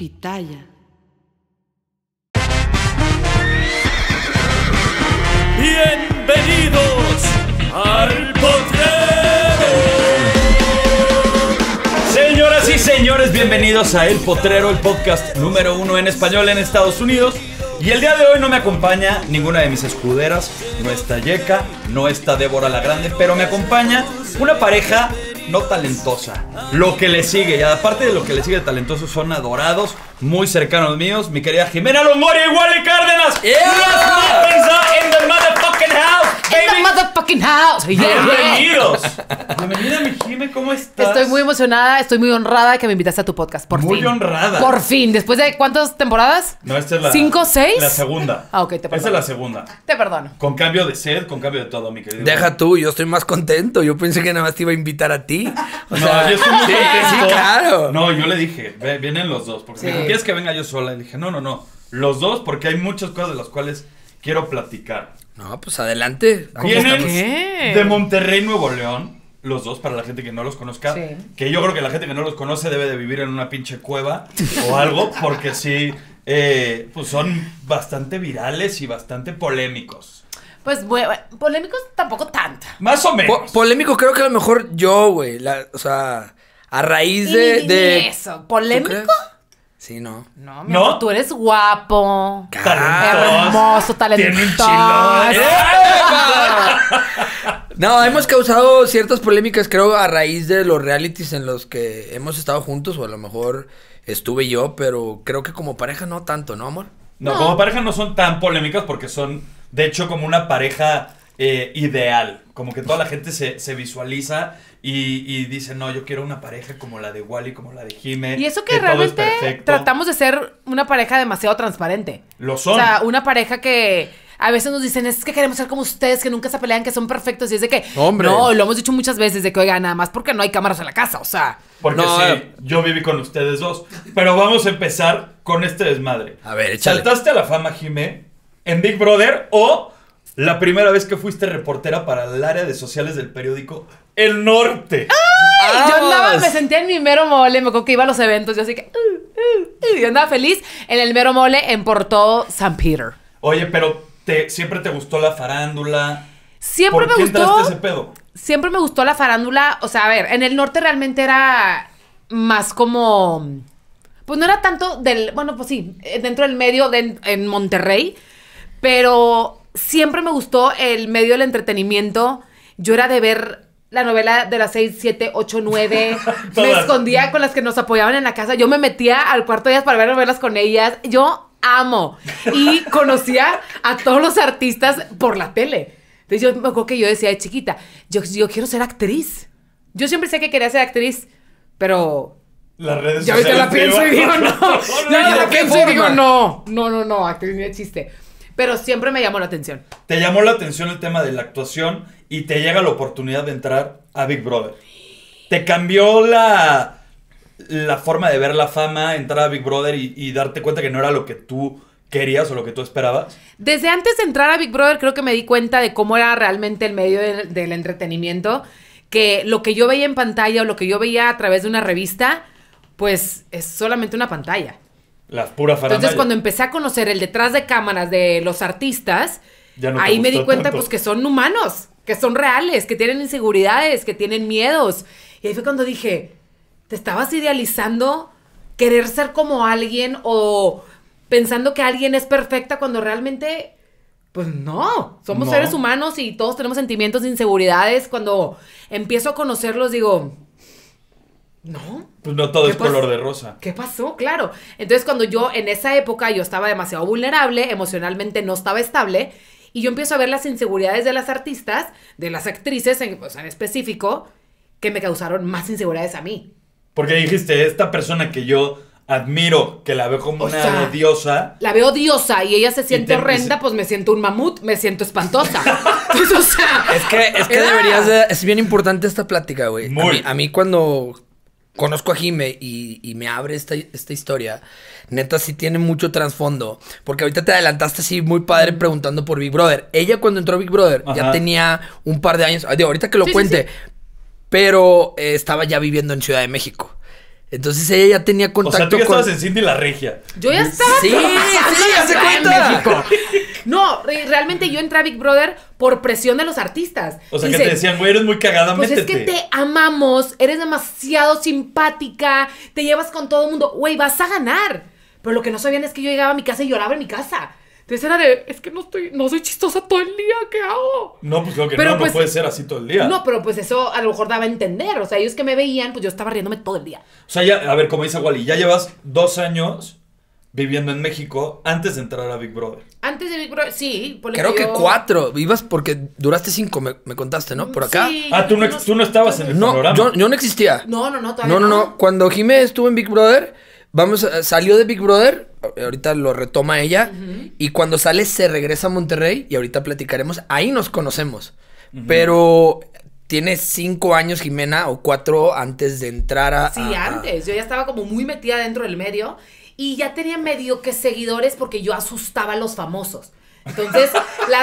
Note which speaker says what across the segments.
Speaker 1: Bienvenidos
Speaker 2: al potrero. Señoras y señores, bienvenidos a El Potrero, el podcast número uno en español en Estados Unidos. Y el día de hoy no me acompaña ninguna de mis escuderas, no está Yeka, no está Débora la Grande, pero me acompaña una pareja no talentosa. Lo que le sigue, y aparte de lo que le sigue talentoso, son adorados, muy cercanos míos. Mi querida Jimena Longoria y Wally Cárdenas
Speaker 1: house, baby. In the house. Bienvenidos. Bienvenida, mi Jime, ¿cómo estás? Estoy muy emocionada, estoy muy honrada que me invitaste a tu podcast, por fin. Muy honrada. Por fin, después de cuántas temporadas?
Speaker 2: No, esta es la ¿Cinco, seis?
Speaker 1: La
Speaker 3: segunda.
Speaker 2: Ah, ok, te perdono.
Speaker 1: Esta es la
Speaker 3: segunda.
Speaker 2: Te perdono. Con cambio de sed, con cambio de todo, mi querido.
Speaker 3: Deja tú, yo estoy más contento. Yo pensé que nada más te iba a invitar a ti. no, yo estoy muy sí, Sí, claro. No, yo le dije,
Speaker 2: vienen los dos, porque sí. ¿quieres que venga yo sola? le dije, no, no, no los dos porque hay muchas cosas de las cuales quiero platicar. No, pues adelante. Vienen de Monterrey, Nuevo León, los dos, para la gente que no los conozca. Que yo creo que la gente que no los conoce debe de vivir en una pinche cueva o algo, porque sí, eh, pues
Speaker 3: son bastante virales y bastante polémicos.
Speaker 1: Pues, polémicos tampoco tanto.
Speaker 3: Más o menos. Polémicos polémico creo que a lo mejor yo, güey. O sea, a raíz de...
Speaker 1: eso, polémico
Speaker 3: Sí, no. No,
Speaker 1: tú eres guapo.
Speaker 3: hermoso, talentoso. ¡Eh! no, hemos causado ciertas polémicas, creo, a raíz de los realities en los que hemos estado juntos, o a lo mejor estuve yo, pero creo que como pareja no tanto, ¿no, amor? no. como pareja no son tan polémicas porque son, de hecho, como una pareja eh, ideal.
Speaker 2: Como que toda la gente se, visualiza y, dice, no, yo quiero una pareja como la de Wally, como la de Jimé Y eso que, realmente
Speaker 1: tratamos de ser una pareja demasiado transparente. Lo son. O sea, una pareja que a veces nos dicen, es que queremos ser como ustedes, que nunca se pelean, que son perfectos. Y es de que, no, lo hemos dicho muchas veces, de que, oiga, nada más porque no hay cámaras en la casa, o sea.
Speaker 2: Porque sí, eh. yo viví con ustedes dos. Pero vamos a empezar con este desmadre. A ver, échale. ¿Saltaste a la fama, Jimé, en Big Brother o la primera vez que fuiste reportera para el área de sociales del periódico El Norte. ¡Ay! Yo andaba, me
Speaker 1: sentía en mi mero mole, me acuerdo que iba a los eventos, yo así que... Uh, uh, uh" andaba feliz en el mero mole en Porto
Speaker 2: San Peter. Oye, pero siempre te gustó la farándula. Siempre ¿Por me qué gustó. Ese pedo?
Speaker 1: Siempre me gustó la farándula. O sea, a ver, en el norte realmente era más como. Pues no era tanto del. Bueno, pues sí, dentro del medio de, en Monterrey. Pero siempre me gustó el medio del entretenimiento. Yo era de ver la novela de las 6, 7, 8, 9. me escondía con las que nos apoyaban en la casa. Yo me metía al cuarto de ellas para ver novelas con ellas. Yo amo. Y conocía a todos los artistas por la tele. Entonces yo me acuerdo que yo decía de chiquita, yo, quiero ser actriz. Yo siempre sé que quería ser actriz, pero
Speaker 2: las redes ya sociales. Ya la pienso y digo no. no,
Speaker 1: no, no ya la pienso y digo no. No, no, no, actriz ni de chiste pero siempre me llamó la atención.
Speaker 2: Te llamó la atención el tema de la actuación y te llega la oportunidad de entrar a Big Brother. Te cambió la, la forma de ver la fama, entrar a Big Brother y, darte cuenta que no era lo que tú querías o lo que tú esperabas?
Speaker 1: Desde antes de entrar a Big Brother creo que me di cuenta de cómo era realmente el medio del, del, entretenimiento, que lo que yo veía en pantalla o lo que yo veía a través de una revista, pues es solamente una pantalla.
Speaker 2: Las puras Entonces, cuando
Speaker 1: empecé a conocer el detrás de cámaras de los artistas,
Speaker 2: ahí me di cuenta pues que
Speaker 1: son humanos, que son reales, que tienen inseguridades, que tienen miedos. Y ahí fue cuando dije, te estabas idealizando querer ser como alguien o pensando que alguien es perfecta cuando realmente pues no, somos seres humanos y todos tenemos sentimientos de inseguridades. Cuando empiezo a conocerlos digo, no.
Speaker 2: Pues no todo es color de rosa.
Speaker 1: ¿Qué pasó? Claro. Entonces cuando yo en esa época yo estaba demasiado vulnerable, emocionalmente no estaba estable, y yo empiezo a ver las inseguridades de las artistas, de las actrices en, en específico, que me causaron más inseguridades a mí.
Speaker 2: Porque dijiste, esta persona que yo admiro, que la veo como una diosa.
Speaker 1: La veo diosa y ella se siente horrenda, pues me siento un mamut, me siento espantosa.
Speaker 3: es que, es que deberías Es bien importante esta plática, güey. a mí cuando conozco a Jime y, me abre esta, historia, neta sí tiene mucho trasfondo. Porque ahorita te adelantaste así muy padre preguntando por Big Brother. Ella cuando entró Big Brother ya tenía un par de años, ahorita que lo cuente, pero eh, estaba ya viviendo en Ciudad de México. Entonces ella ya tenía contacto. con... O sea, tú ya estabas en Cindy la Regia. Yo ya estaba. Sí, sí, ya se cuenta. México.
Speaker 1: No, realmente yo entré a Big Brother por presión de los artistas.
Speaker 2: O sea, que te decían, güey, eres muy cagada, Pues es que te
Speaker 1: amamos, eres demasiado simpática, te llevas con todo el mundo, güey, vas a ganar. Pero lo que no sabían es que yo llegaba a mi casa y lloraba en mi casa. Entonces era de, es que no estoy, no soy chistosa todo el día, ¿qué hago?
Speaker 2: No, pues lo que no, no pues puede ser así todo el día. No,
Speaker 1: pero pues eso a lo mejor daba a entender. O sea, ellos que me veían, pues yo estaba riéndome todo el día. O
Speaker 2: sea, ya, a ver, como dice Wally, ya llevas dos años viviendo en México antes de entrar
Speaker 3: a Big Brother.
Speaker 1: Antes de Big Brother, sí. Creo que cuatro.
Speaker 3: vivas porque duraste cinco, me, contaste, ¿no? Por acá. ah, tú no, tú no estabas en el no, Yo, yo, no existía.
Speaker 1: No, no, no, todavía No, no, no.
Speaker 3: Cuando Jimé estuvo en Big Brother Vamos, eh, salió de Big Brother, eh, ahorita lo retoma ella, y cuando sale se regresa a Monterrey y ahorita platicaremos, ahí nos conocemos, pero tiene cinco años Jimena o cuatro antes de entrar a... Sí, antes,
Speaker 1: yo ya estaba como muy metida dentro del medio y ya tenía medio que seguidores porque yo asustaba a los famosos. Entonces,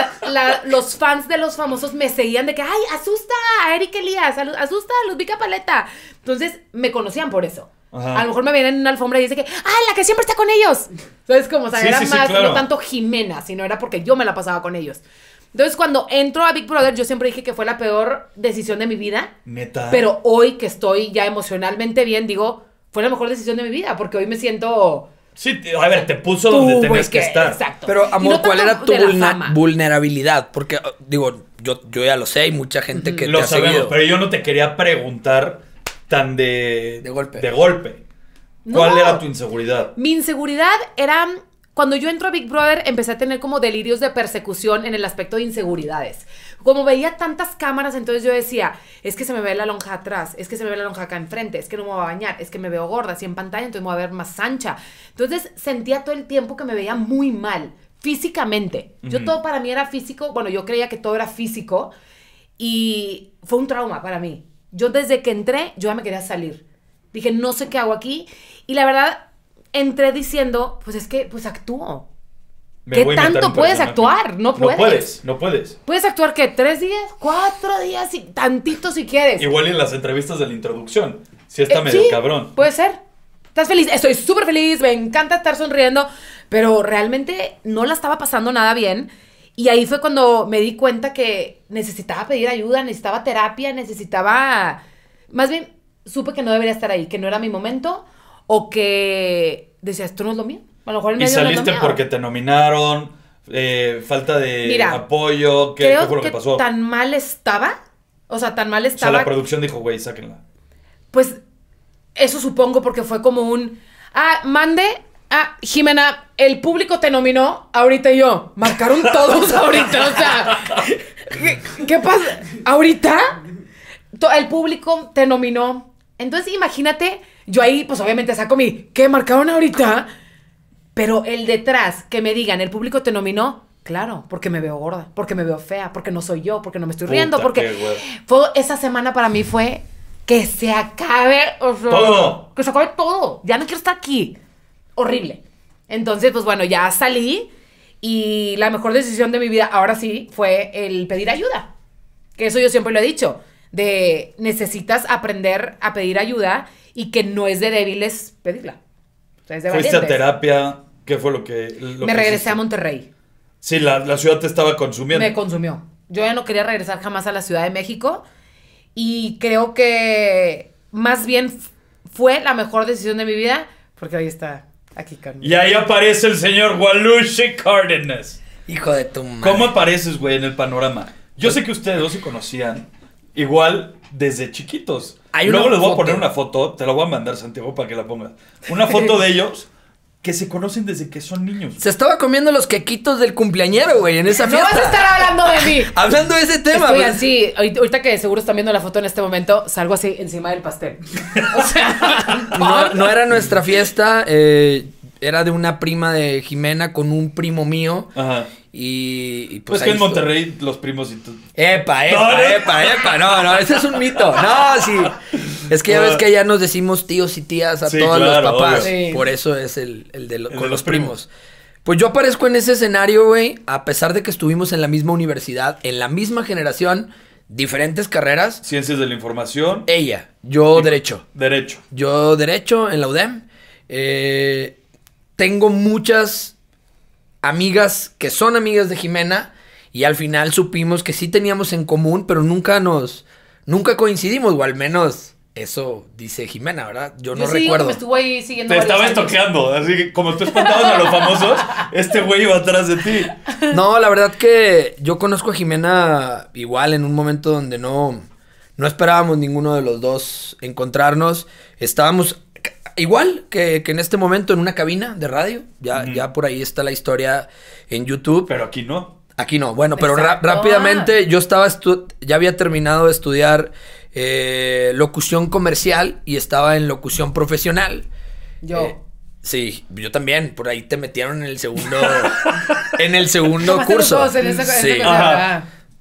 Speaker 1: los fans de los famosos me seguían de que, ay, asusta a Eric Elías, asusta a Ludvika Paleta. Entonces, me conocían por eso. A lo mejor me vienen en una alfombra y dice que, ¡ah, la que siempre está con ellos! Entonces, como, o era más, no tanto Jimena, sino era porque yo me la pasaba con ellos. Entonces, cuando entro a Big Brother, yo siempre dije que fue la peor decisión de mi vida.
Speaker 2: Neta. Pero
Speaker 1: hoy que estoy ya emocionalmente bien, digo, fue la mejor decisión de mi vida, porque hoy me siento.
Speaker 3: Sí, a ver, te puso donde tenías que, estar. Exacto. Pero, amor, ¿cuál era tu vulnerabilidad? Porque, digo, yo, yo ya lo sé, hay mucha gente que. Lo te ha pero yo no te quería preguntar de. golpe. De
Speaker 2: golpe. ¿Cuál era tu inseguridad?
Speaker 1: Mi inseguridad era. Cuando yo entro a Big Brother empecé a tener como delirios de persecución en el aspecto de inseguridades. Como veía tantas cámaras, entonces yo decía, es que se me ve la lonja atrás, es que se me ve la lonja acá enfrente, es que no me voy a bañar, es que me veo gorda, así en pantalla, entonces me voy a ver más ancha. Entonces sentía todo el tiempo que me veía muy mal, físicamente. Yo todo para mí era físico, bueno, yo creía que todo era físico y fue un trauma para mí. Yo desde que entré, yo ya me quería salir. Dije, no sé qué hago aquí. Y la verdad, entré diciendo, pues es que, pues actúo. ¿Qué tanto puedes actuar? No puedes. No puedes, no puedes. Puedes actuar qué? tres días, cuatro días, y tantito si quieres. Igual en las
Speaker 2: entrevistas de la introducción. Si está eh, medio sí, cabrón.
Speaker 1: Puede ser. ¿Estás feliz? Estoy súper feliz, me encanta estar sonriendo, pero realmente no la estaba pasando nada bien. Y ahí fue cuando me di cuenta que necesitaba pedir ayuda, necesitaba terapia, necesitaba... Más bien, supe que no debería estar ahí, que no era mi momento o que decía, esto no es lo mío. Y saliste porque
Speaker 2: te nominaron, eh, falta de apoyo, ¿qué, creo que, que, pasó? Tan
Speaker 1: mal estaba, o sea, tan mal estaba. O sea, la
Speaker 2: producción dijo, güey, sáquenla.
Speaker 1: Pues eso supongo porque fue como un, ah, mande Ah, Jimena, el público te nominó ahorita y yo. Marcaron todos ahorita. O sea, ¿qué, pasa? ¿Ahorita? El público te nominó. Entonces, imagínate, yo ahí, pues obviamente saco mi. ¿Qué marcaron ahorita? Pero el detrás, que me digan, el público te nominó, Claro, porque me veo gorda, porque me veo fea, porque no soy yo, porque no me estoy riendo, porque esa semana para mí fue que se acabe, o sea, todo. que se acabe todo. Ya no quiero estar aquí horrible. Entonces, pues bueno, ya salí y la mejor decisión de mi vida, ahora sí, fue el pedir ayuda. Que eso yo siempre lo he dicho, de necesitas aprender a pedir ayuda y que no es de débiles pedirla. O sea, es de Fuiste a
Speaker 2: terapia, ¿qué fue lo que... Me regresé
Speaker 1: a Monterrey.
Speaker 2: Sí, la, ciudad te estaba consumiendo. Me
Speaker 1: consumió. Yo ya no quería regresar jamás a la Ciudad de México y creo que más bien fue la mejor decisión de mi vida porque ahí está
Speaker 2: y ahí aparece el señor Walushi Cardenas. Hijo de tu madre. ¿Cómo apareces, güey, en el panorama? Yo sé que ustedes dos se conocían igual desde chiquitos. Luego les voy a poner una foto, te la voy a mandar, Santiago,
Speaker 3: para que la pongas. Una foto de ellos que se conocen desde que son niños. Se estaba comiendo los quequitos del cumpleañero, güey, en esa fiesta. No vas a estar hablando de mí. hablando de ese tema, güey.
Speaker 1: así, ahorita que seguro están viendo la foto en este momento, salgo así encima del pastel. o
Speaker 3: sea, no, no, era nuestra fiesta. Eh, era de una prima de Jimena con un primo mío. Ajá. Y, pues. Pues que en Monterrey los primos y tú. Epa, epa, epa, epa. No, no, ese es un mito. No, sí. Es que ya ves que ya nos decimos tíos y tías a todos los papás. Por eso es el, de, con los primos. primos. Pues yo aparezco en ese escenario, güey, a pesar de que estuvimos en la misma universidad, en la misma generación, diferentes carreras. Ciencias de la información. Ella, yo derecho. Derecho. Yo derecho en la UDEM. Eh, tengo muchas amigas que son amigas de Jimena y al final supimos que sí teníamos en común, pero nunca nos, nunca coincidimos, o al menos eso dice Jimena, ¿verdad? Yo no recuerdo. Me
Speaker 1: estuvo ahí siguiendo. Te estaba
Speaker 3: estoqueando, así que como tú espantabas a los famosos, este güey iba
Speaker 2: atrás de ti.
Speaker 3: No, la verdad que yo conozco a Jimena igual en un momento donde no, no esperábamos ninguno de los dos encontrarnos. Estábamos Igual que, en este momento en una cabina de radio. Ya, ya por ahí está la historia en YouTube. Pero aquí no. Aquí no. Bueno, pero rápidamente yo estaba, ya había terminado de estudiar eh, locución comercial y estaba en locución profesional. Yo. Eh, sí, yo también. Por ahí te metieron en el segundo, en el segundo curso. En sí.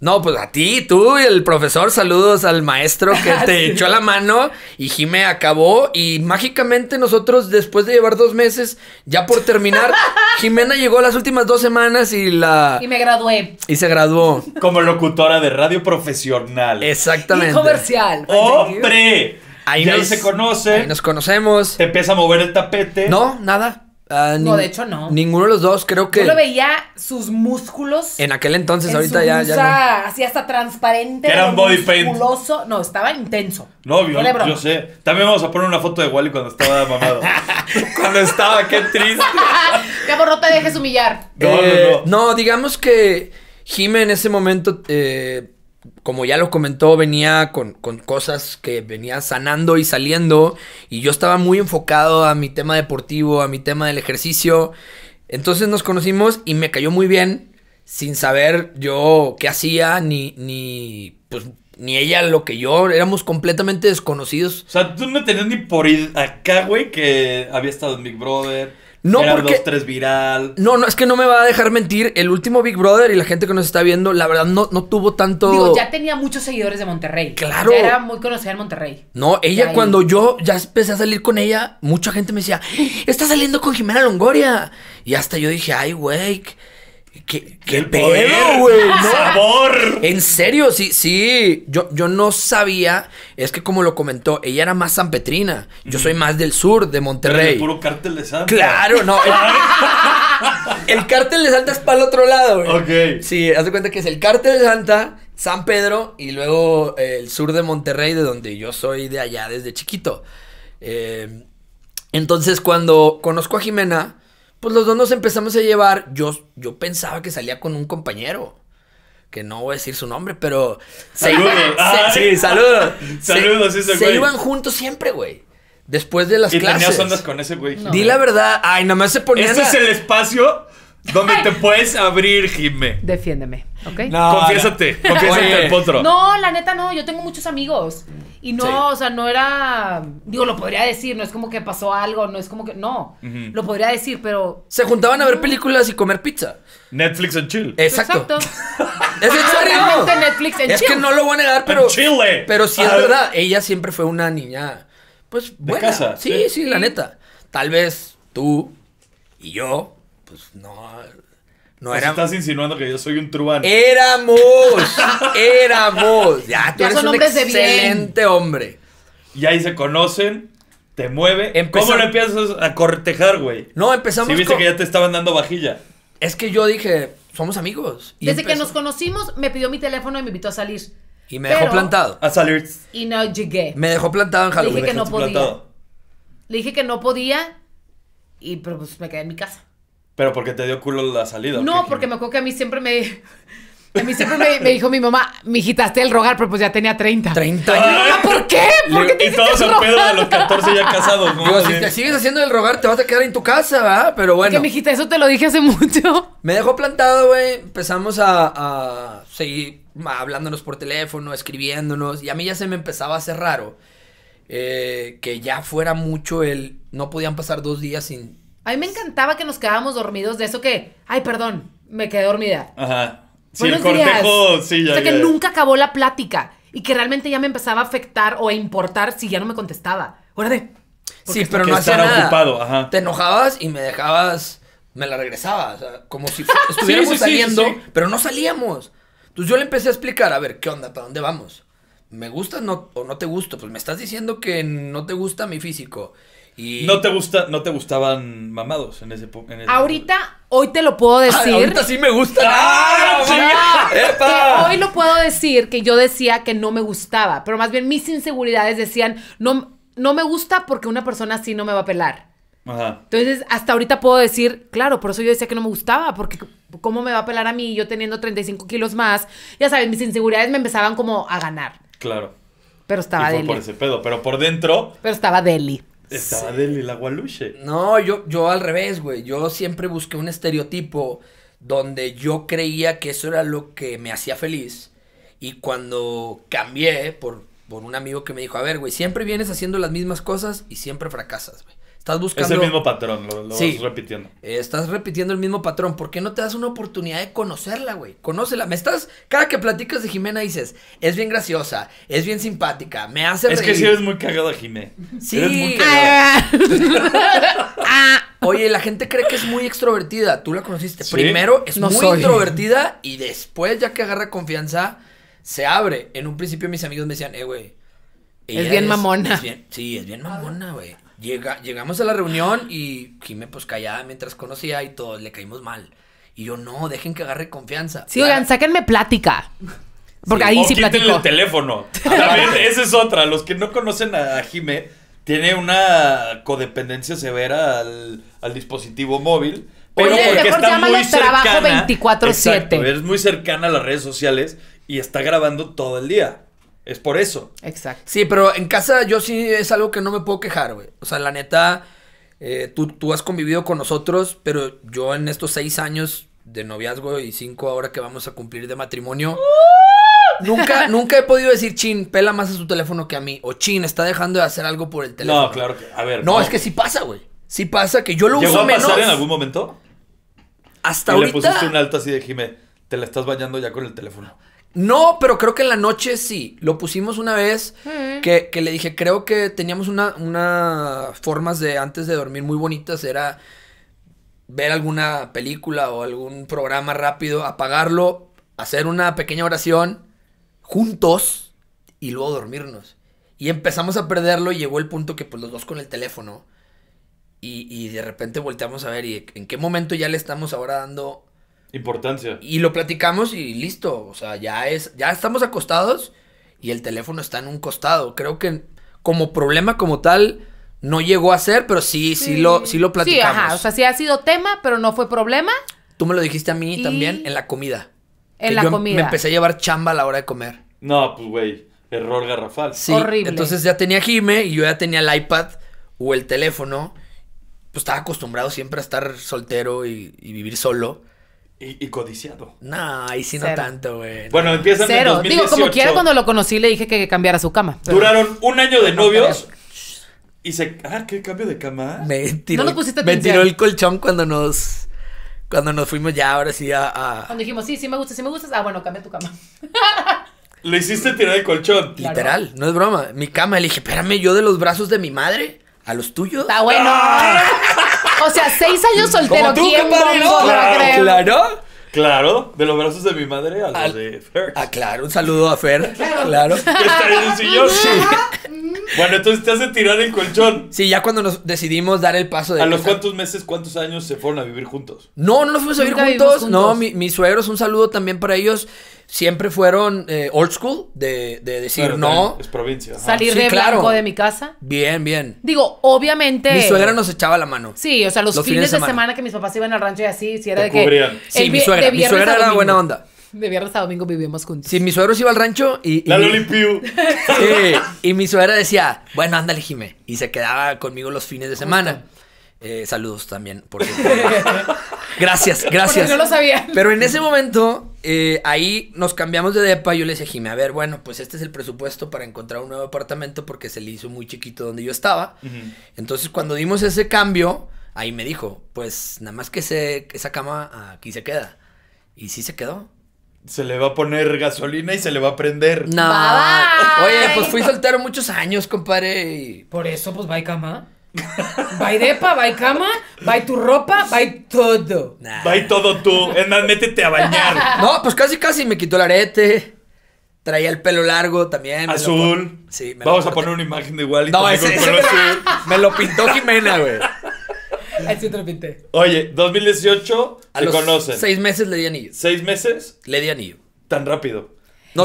Speaker 3: No, pues a ti, tú y el profesor, saludos al maestro que te echó la mano y Jime acabó y mágicamente nosotros después de llevar dos meses, ya por terminar, Jimena llegó las últimas dos semanas y la... Y
Speaker 1: me gradué.
Speaker 3: Y se graduó. Como locutora de radio profesional. Exactamente. comercial. ¡Hombre! Ahí, se conoce. Ahí nos conocemos. Te empieza a mover el tapete. No, nada. Ah, no, de hecho no. Ninguno de los dos, creo que. Yo lo
Speaker 1: veía sus músculos.
Speaker 2: En
Speaker 3: aquel entonces, ahorita ya, ya
Speaker 1: no. Así hasta transparente. Era un body musculoso. No, estaba intenso. No, yo, yo
Speaker 2: sé. También vamos a poner una foto de Wally cuando
Speaker 3: estaba mamado. cuando estaba, qué triste.
Speaker 1: Qué no te dejes humillar.
Speaker 3: No, no, no. Eh, no, digamos que Jime en ese momento. Eh, como ya lo comentó, venía con, con, cosas que venía sanando y saliendo. Y yo estaba muy enfocado a mi tema deportivo, a mi tema del ejercicio. Entonces nos conocimos y me cayó muy bien. Sin saber yo qué hacía, ni, ni, pues, ni ella lo que yo. Éramos completamente desconocidos. O sea, tú no tenías ni por acá, güey, que había estado en Big Brother no viral. No, no, es que no me va a dejar mentir. El último Big Brother y la gente que nos está viendo, la verdad, no, no tuvo tanto... Digo, ya
Speaker 1: tenía muchos seguidores de Monterrey. Claro. Ya era muy conocida en Monterrey.
Speaker 3: No, ella cuando yo ya empecé a salir con ella, mucha gente me decía, está saliendo con Jimena Longoria. Y hasta yo dije, ay, güey... ¿Qué, qué pedo, güey? ¿no? ¡Sabor! En serio, sí, sí. Yo, yo no sabía. Es que como lo comentó, ella era más San Petrina. Yo soy más del sur, de Monterrey. Pero
Speaker 2: puro cártel de Santa. Claro, no.
Speaker 3: El, cártel de Santa es para el otro lado, güey. Ok. Sí, haz de cuenta que es el cártel de Santa, San Pedro y luego eh, el sur de Monterrey, de donde yo soy de allá desde chiquito. Eh, entonces, cuando conozco a Jimena pues los dos nos empezamos a llevar. Yo, yo pensaba que salía con un compañero. Que no voy a decir su nombre, pero. saludos. sí, saludos. saludos, se, ese Se iban juntos siempre, güey. Después de las clases. Y tenías ondas con ese güey. Di la verdad. Ay, nada más se ponía. Este es el espacio donde te puedes abrir, Jimé? Defiéndeme, ¿ok? No, confiésate, confiésate al potro.
Speaker 1: No, la neta no, yo tengo muchos amigos. Y no, o sea, no era. Digo, lo podría decir, no es como que pasó algo, no es como que. No, lo podría decir, pero.
Speaker 3: Se juntaban a ver mm. películas y comer pizza. Netflix and chill. Exacto.
Speaker 1: es en Netflix and es que no lo voy a
Speaker 3: negar, pero. Chile. Pero sí es verdad, ella siempre fue una niña. Pues buena. De casa, sí, sí, la neta. Tal vez tú y yo pues, no. No era... Pues, estás insinuando que yo soy un truán. Éramos, éramos.
Speaker 2: Ya, tú eres un excelente hombre. Y ahí se conocen, te mueve.
Speaker 3: ¿Cómo no empiezas a cortejar, güey? No, empezamos. Si viste que ya te estaban dando vajilla. Es que yo dije, somos amigos. Y Desde
Speaker 1: que nos conocimos, me pidió mi teléfono y me invitó a salir.
Speaker 3: Y me dejó plantado. A salir.
Speaker 1: Y no llegué. Me dejó plantado en Halloween. Le dije que no podía. Le dije que no podía y pues me quedé en mi casa.
Speaker 2: Pero porque te dio culo la salida. No,
Speaker 1: porque, me acuerdo que a mí siempre me. A mí siempre me, dijo mi mamá, me hazte el rogar, pero pues
Speaker 3: ya tenía 30. 30 ¿Por qué? y todos al pedo de los 14 ya casados, ¿no? si te sigues haciendo el rogar, te vas a quedar en tu casa, ¿verdad? Pero bueno. Que mijita, eso te lo dije hace mucho. Me dejó plantado, güey. Empezamos a, a seguir hablándonos por teléfono, escribiéndonos. Y a mí ya se me empezaba a hacer raro. Eh, que ya fuera mucho el. No podían pasar dos días sin
Speaker 1: a mí me encantaba que nos quedábamos dormidos de eso que, ay, perdón, me quedé dormida.
Speaker 3: Ajá. Sí, el cortejo, sí, ya, O sea, que nunca
Speaker 1: acabó la plática y que realmente ya me empezaba a afectar o a importar si ya no me contestaba.
Speaker 3: Órale. Sí, pero no hacía nada. ocupado, ajá. Te enojabas y me dejabas, me la regresabas, como si estuviéramos saliendo, pero no salíamos. Entonces yo le empecé a explicar, a ver, ¿qué onda? ¿Para dónde vamos? ¿Me gusta o no te gusta? Pues me estás diciendo que no te gusta mi físico no te gusta, no te gustaban mamados en ese, en
Speaker 1: Ahorita, hoy te lo puedo ah, decir. ahorita
Speaker 3: sí me gusta. Ah,
Speaker 1: ah, hoy lo puedo decir que yo decía que no me gustaba, pero más bien mis inseguridades decían, no, no me gusta porque una persona así no me va a pelar. Ajá. Entonces, hasta ahorita puedo decir, claro, por eso yo decía que no me gustaba, porque cómo me va a pelar a mí yo teniendo 35 kilos más. Ya sabes, mis inseguridades me empezaban como a
Speaker 3: ganar. Claro. Pero estaba y Deli. por ese
Speaker 2: pedo, pero por dentro.
Speaker 3: Pero estaba Deli.
Speaker 2: Estaba del
Speaker 3: No, yo, yo al revés, güey. Yo siempre busqué un estereotipo donde yo creía que eso era lo que me hacía feliz. Y cuando cambié por, por un amigo que me dijo, a ver, güey, siempre vienes haciendo las mismas cosas y siempre fracasas, güey. Estás buscando. Es el mismo patrón, lo, lo vas repitiendo. Eh, estás repitiendo el mismo patrón. ¿Por qué no te das una oportunidad de conocerla, güey? Conócela. Me estás. Cada que platicas de Jimena dices, es bien graciosa, es bien simpática, me hace. Es que si eres muy cagada,
Speaker 2: Jimé. Sí.
Speaker 3: Ah, ah. Oye, la gente cree que es muy extrovertida. Tú la conociste. Primero es muy introvertida y después, ya que agarra confianza, se abre. En un principio mis amigos me decían, eh, güey es bien mamona. sí, es bien mamona, güey. llegamos a la reunión y Jimé, pues callada mientras conocía y todos le caímos mal. Y yo, no, dejen que agarre confianza. Sí,
Speaker 1: oigan, sáquenme plática.
Speaker 3: Porque ahí o sí platico. el
Speaker 2: teléfono. esa es otra. Los que no conocen a Jime, tiene una codependencia severa al, dispositivo móvil. Pero Oye, porque está muy trabajo 24-7. Es muy cercana a las redes sociales y está grabando todo el día.
Speaker 3: Es por eso. Exacto. Sí, pero en casa yo sí es algo que no me puedo quejar, güey. O sea, la neta, eh, tú, tú has convivido con nosotros, pero yo en estos seis años de noviazgo y cinco ahora que vamos a cumplir de matrimonio. ¡Uh! Nunca, nunca he podido decir, chin, pela más a su teléfono que a mí. O chin, está dejando de hacer algo por el teléfono. No, claro que. A ver. No, es que sí pasa, güey. Sí pasa que yo lo uso a pasar en
Speaker 2: algún momento?
Speaker 3: Hasta y ahorita. le pusiste un alto
Speaker 2: así de Jimé, te la estás bañando ya con el teléfono.
Speaker 3: No, pero creo que en la noche sí. Lo pusimos una vez mm. que, que, le dije, creo que teníamos una, una formas de antes de dormir muy bonitas. Era ver alguna película o algún programa rápido, apagarlo, hacer una pequeña oración juntos y luego dormirnos. Y empezamos a perderlo y llegó el punto que pues los dos con el teléfono. Y, y de repente volteamos a ver y en qué momento ya le estamos ahora dando Importancia. Y lo platicamos y listo. O sea, ya es, ya estamos acostados y el teléfono está en un costado. Creo que como problema como tal no llegó a ser, pero sí, sí, lo, sí lo platicamos. Sí, ajá. O sea,
Speaker 1: sí ha sido tema, pero no fue problema.
Speaker 3: Tú me lo dijiste a mí también en la comida.
Speaker 2: En la comida. Me empecé
Speaker 3: a llevar chamba a la hora de comer. No, pues güey,
Speaker 2: error garrafal. Sí, Horrible.
Speaker 3: Entonces ya tenía Jime y yo ya tenía el iPad o el teléfono. Pues estaba acostumbrado siempre a estar soltero y, y vivir solo. Y, codiciado. No, y si no tanto, güey. Bueno, empiezan a en 2018. Digo, como quiera, cuando
Speaker 1: lo conocí le dije que cambiara su cama. Duraron
Speaker 3: un año de ah, novios. Y se. Ah, qué cambio de cama. Me tiró, Me tiró el colchón cuando nos. Cuando nos fuimos ya, ahora sí a, Cuando
Speaker 1: dijimos, sí, sí me gusta, sí me gustas. Ah, bueno, cambia tu cama.
Speaker 3: Le hiciste tirar el colchón. Literal, no es broma. Mi cama, le dije, espérame, yo de los brazos de mi madre a los tuyos. Está bueno. ¡Ah!
Speaker 1: O sea, seis años soltero. ¿Quién
Speaker 3: Claro,
Speaker 2: claro. de los brazos de mi madre a los de Fer. Ah, claro, un saludo a Fer.
Speaker 1: Claro.
Speaker 2: Que en sillón. Sí. Bueno, entonces te hace tirar el colchón. Sí, ya cuando nos decidimos
Speaker 3: dar el paso de. ¿A los cuántos
Speaker 2: meses, cuántos años se fueron a vivir juntos? No, no nos fuimos a vivir juntos. No,
Speaker 3: mis suegros, un saludo también para ellos siempre fueron eh, old school, de, decir no. Es provincia. Salir de blanco de mi casa. Bien, bien.
Speaker 1: Digo, obviamente. Mi suegra nos
Speaker 3: echaba la mano. Sí, o sea, los, fines, de semana.
Speaker 1: que mis papás iban al rancho y así, si era de que. mi suegra. Mi suegra era buena onda. De viernes a domingo vivimos juntos.
Speaker 3: Sí, mi suegro se iba al rancho y. y la mi, Sí. Y mi suegra decía, bueno, ándale, Jimé. Y se quedaba conmigo los fines de semana. Eh, saludos también, por Gracias, gracias. no lo sabía. Pero en ese momento, eh, ahí nos cambiamos de depa. yo le dije, Jimmy, a ver, bueno, pues este es el presupuesto para encontrar un nuevo apartamento porque se le hizo muy chiquito donde yo estaba. Entonces, cuando dimos ese cambio, ahí me dijo, pues nada más que esa cama aquí se queda. Y sí se quedó. Se le va a poner gasolina y se le va a prender. No. Oye, pues fui soltero muchos años, compadre. Y... Por eso, pues, va cama depa, by cama, by tu ropa, vai todo. bye, todo tú. Es más, métete a bañar. No, pues casi, casi me quitó el arete. Traía el pelo largo también. azul.
Speaker 2: Sí, me Vamos a poner una imagen de igual No, ese, Me lo pintó Jimena, güey.
Speaker 3: sí te lo pinté.
Speaker 2: Oye, 2018, se conocen. Seis meses le di anillo. ¿Seis meses? Le di anillo. Tan rápido. no,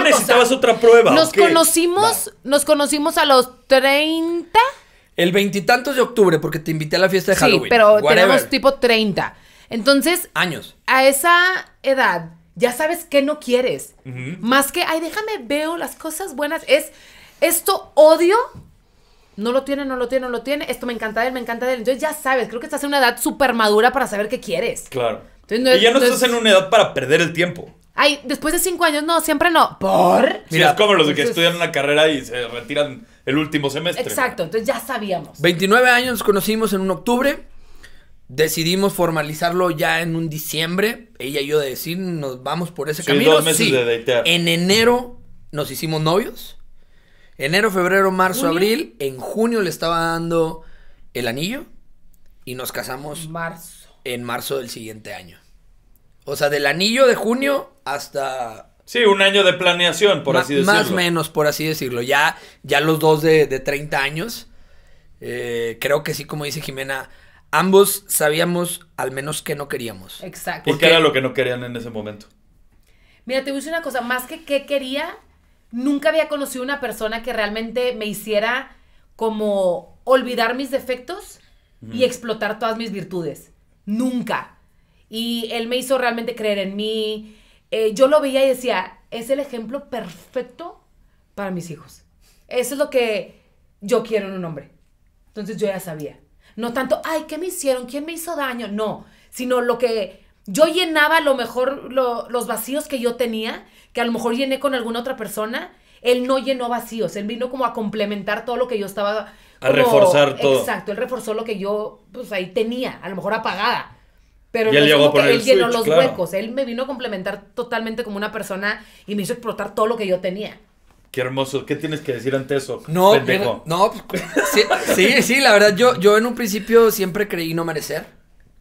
Speaker 2: necesitabas otra
Speaker 3: prueba. Nos
Speaker 1: conocimos, nos conocimos a los 30
Speaker 3: el veintitantos de octubre, porque te invité a la fiesta de Halloween. Sí, pero tenemos
Speaker 1: tipo 30. Entonces. Años. A esa edad, ya sabes que no quieres. Más que, ay, déjame veo las cosas buenas. Es, esto odio. No lo tiene, no lo tiene, no lo tiene. Esto me encanta de él, me encanta de él. Entonces ya sabes, creo que estás en una edad súper madura para saber qué quieres.
Speaker 3: Claro. y
Speaker 1: ya no, estás en
Speaker 2: una edad para perder el tiempo.
Speaker 1: Ay, después de cinco años, no, siempre no. ¿Por? Mira,
Speaker 2: sí, es como
Speaker 3: los que estudian una carrera y se retiran el último semestre. Exacto,
Speaker 1: entonces ya sabíamos.
Speaker 3: 29 años nos conocimos en un octubre. Decidimos formalizarlo ya en un diciembre. Ella y yo de decir, nos vamos por ese camino. Dos meses de En enero nos hicimos novios. Enero, febrero, marzo, abril. En junio le estaba dando el anillo. Y nos casamos. Marzo. En marzo del siguiente año. O sea, del anillo de junio hasta...
Speaker 2: Sí, un año de planeación, por así decirlo. Más o
Speaker 3: menos, por así decirlo. Ya, ya los dos de, de 30 años, eh, creo que sí, como dice Jimena, ambos sabíamos al menos que no queríamos.
Speaker 1: Exacto. porque
Speaker 3: qué era lo que no querían en ese momento?
Speaker 1: Mira, te voy a decir una cosa, más que qué quería, nunca había conocido una persona que realmente me hiciera como olvidar mis defectos y explotar todas mis virtudes. Nunca. Y él me hizo realmente creer en mí, eh, yo lo veía y decía, es el ejemplo perfecto para mis hijos. Eso es lo que yo quiero en un hombre. Entonces yo ya sabía. No tanto, ay, ¿qué me hicieron? ¿Quién me hizo daño? No, sino lo que yo llenaba a lo mejor los vacíos que yo tenía, que a lo mejor llené con alguna otra persona. Él no llenó vacíos, él vino como a complementar todo lo que yo estaba... a reforzar todo. Exacto, él reforzó lo que yo pues ahí tenía, a lo mejor apagada. Pero él, llegó a poner él llenó los huecos. Él me vino a complementar totalmente como una persona y me hizo explotar todo lo que yo tenía.
Speaker 2: Qué hermoso. ¿Qué tienes que decir ante eso? No,
Speaker 3: no. Pues, sí, sí, sí, la verdad, yo, yo en un principio siempre creí no merecer.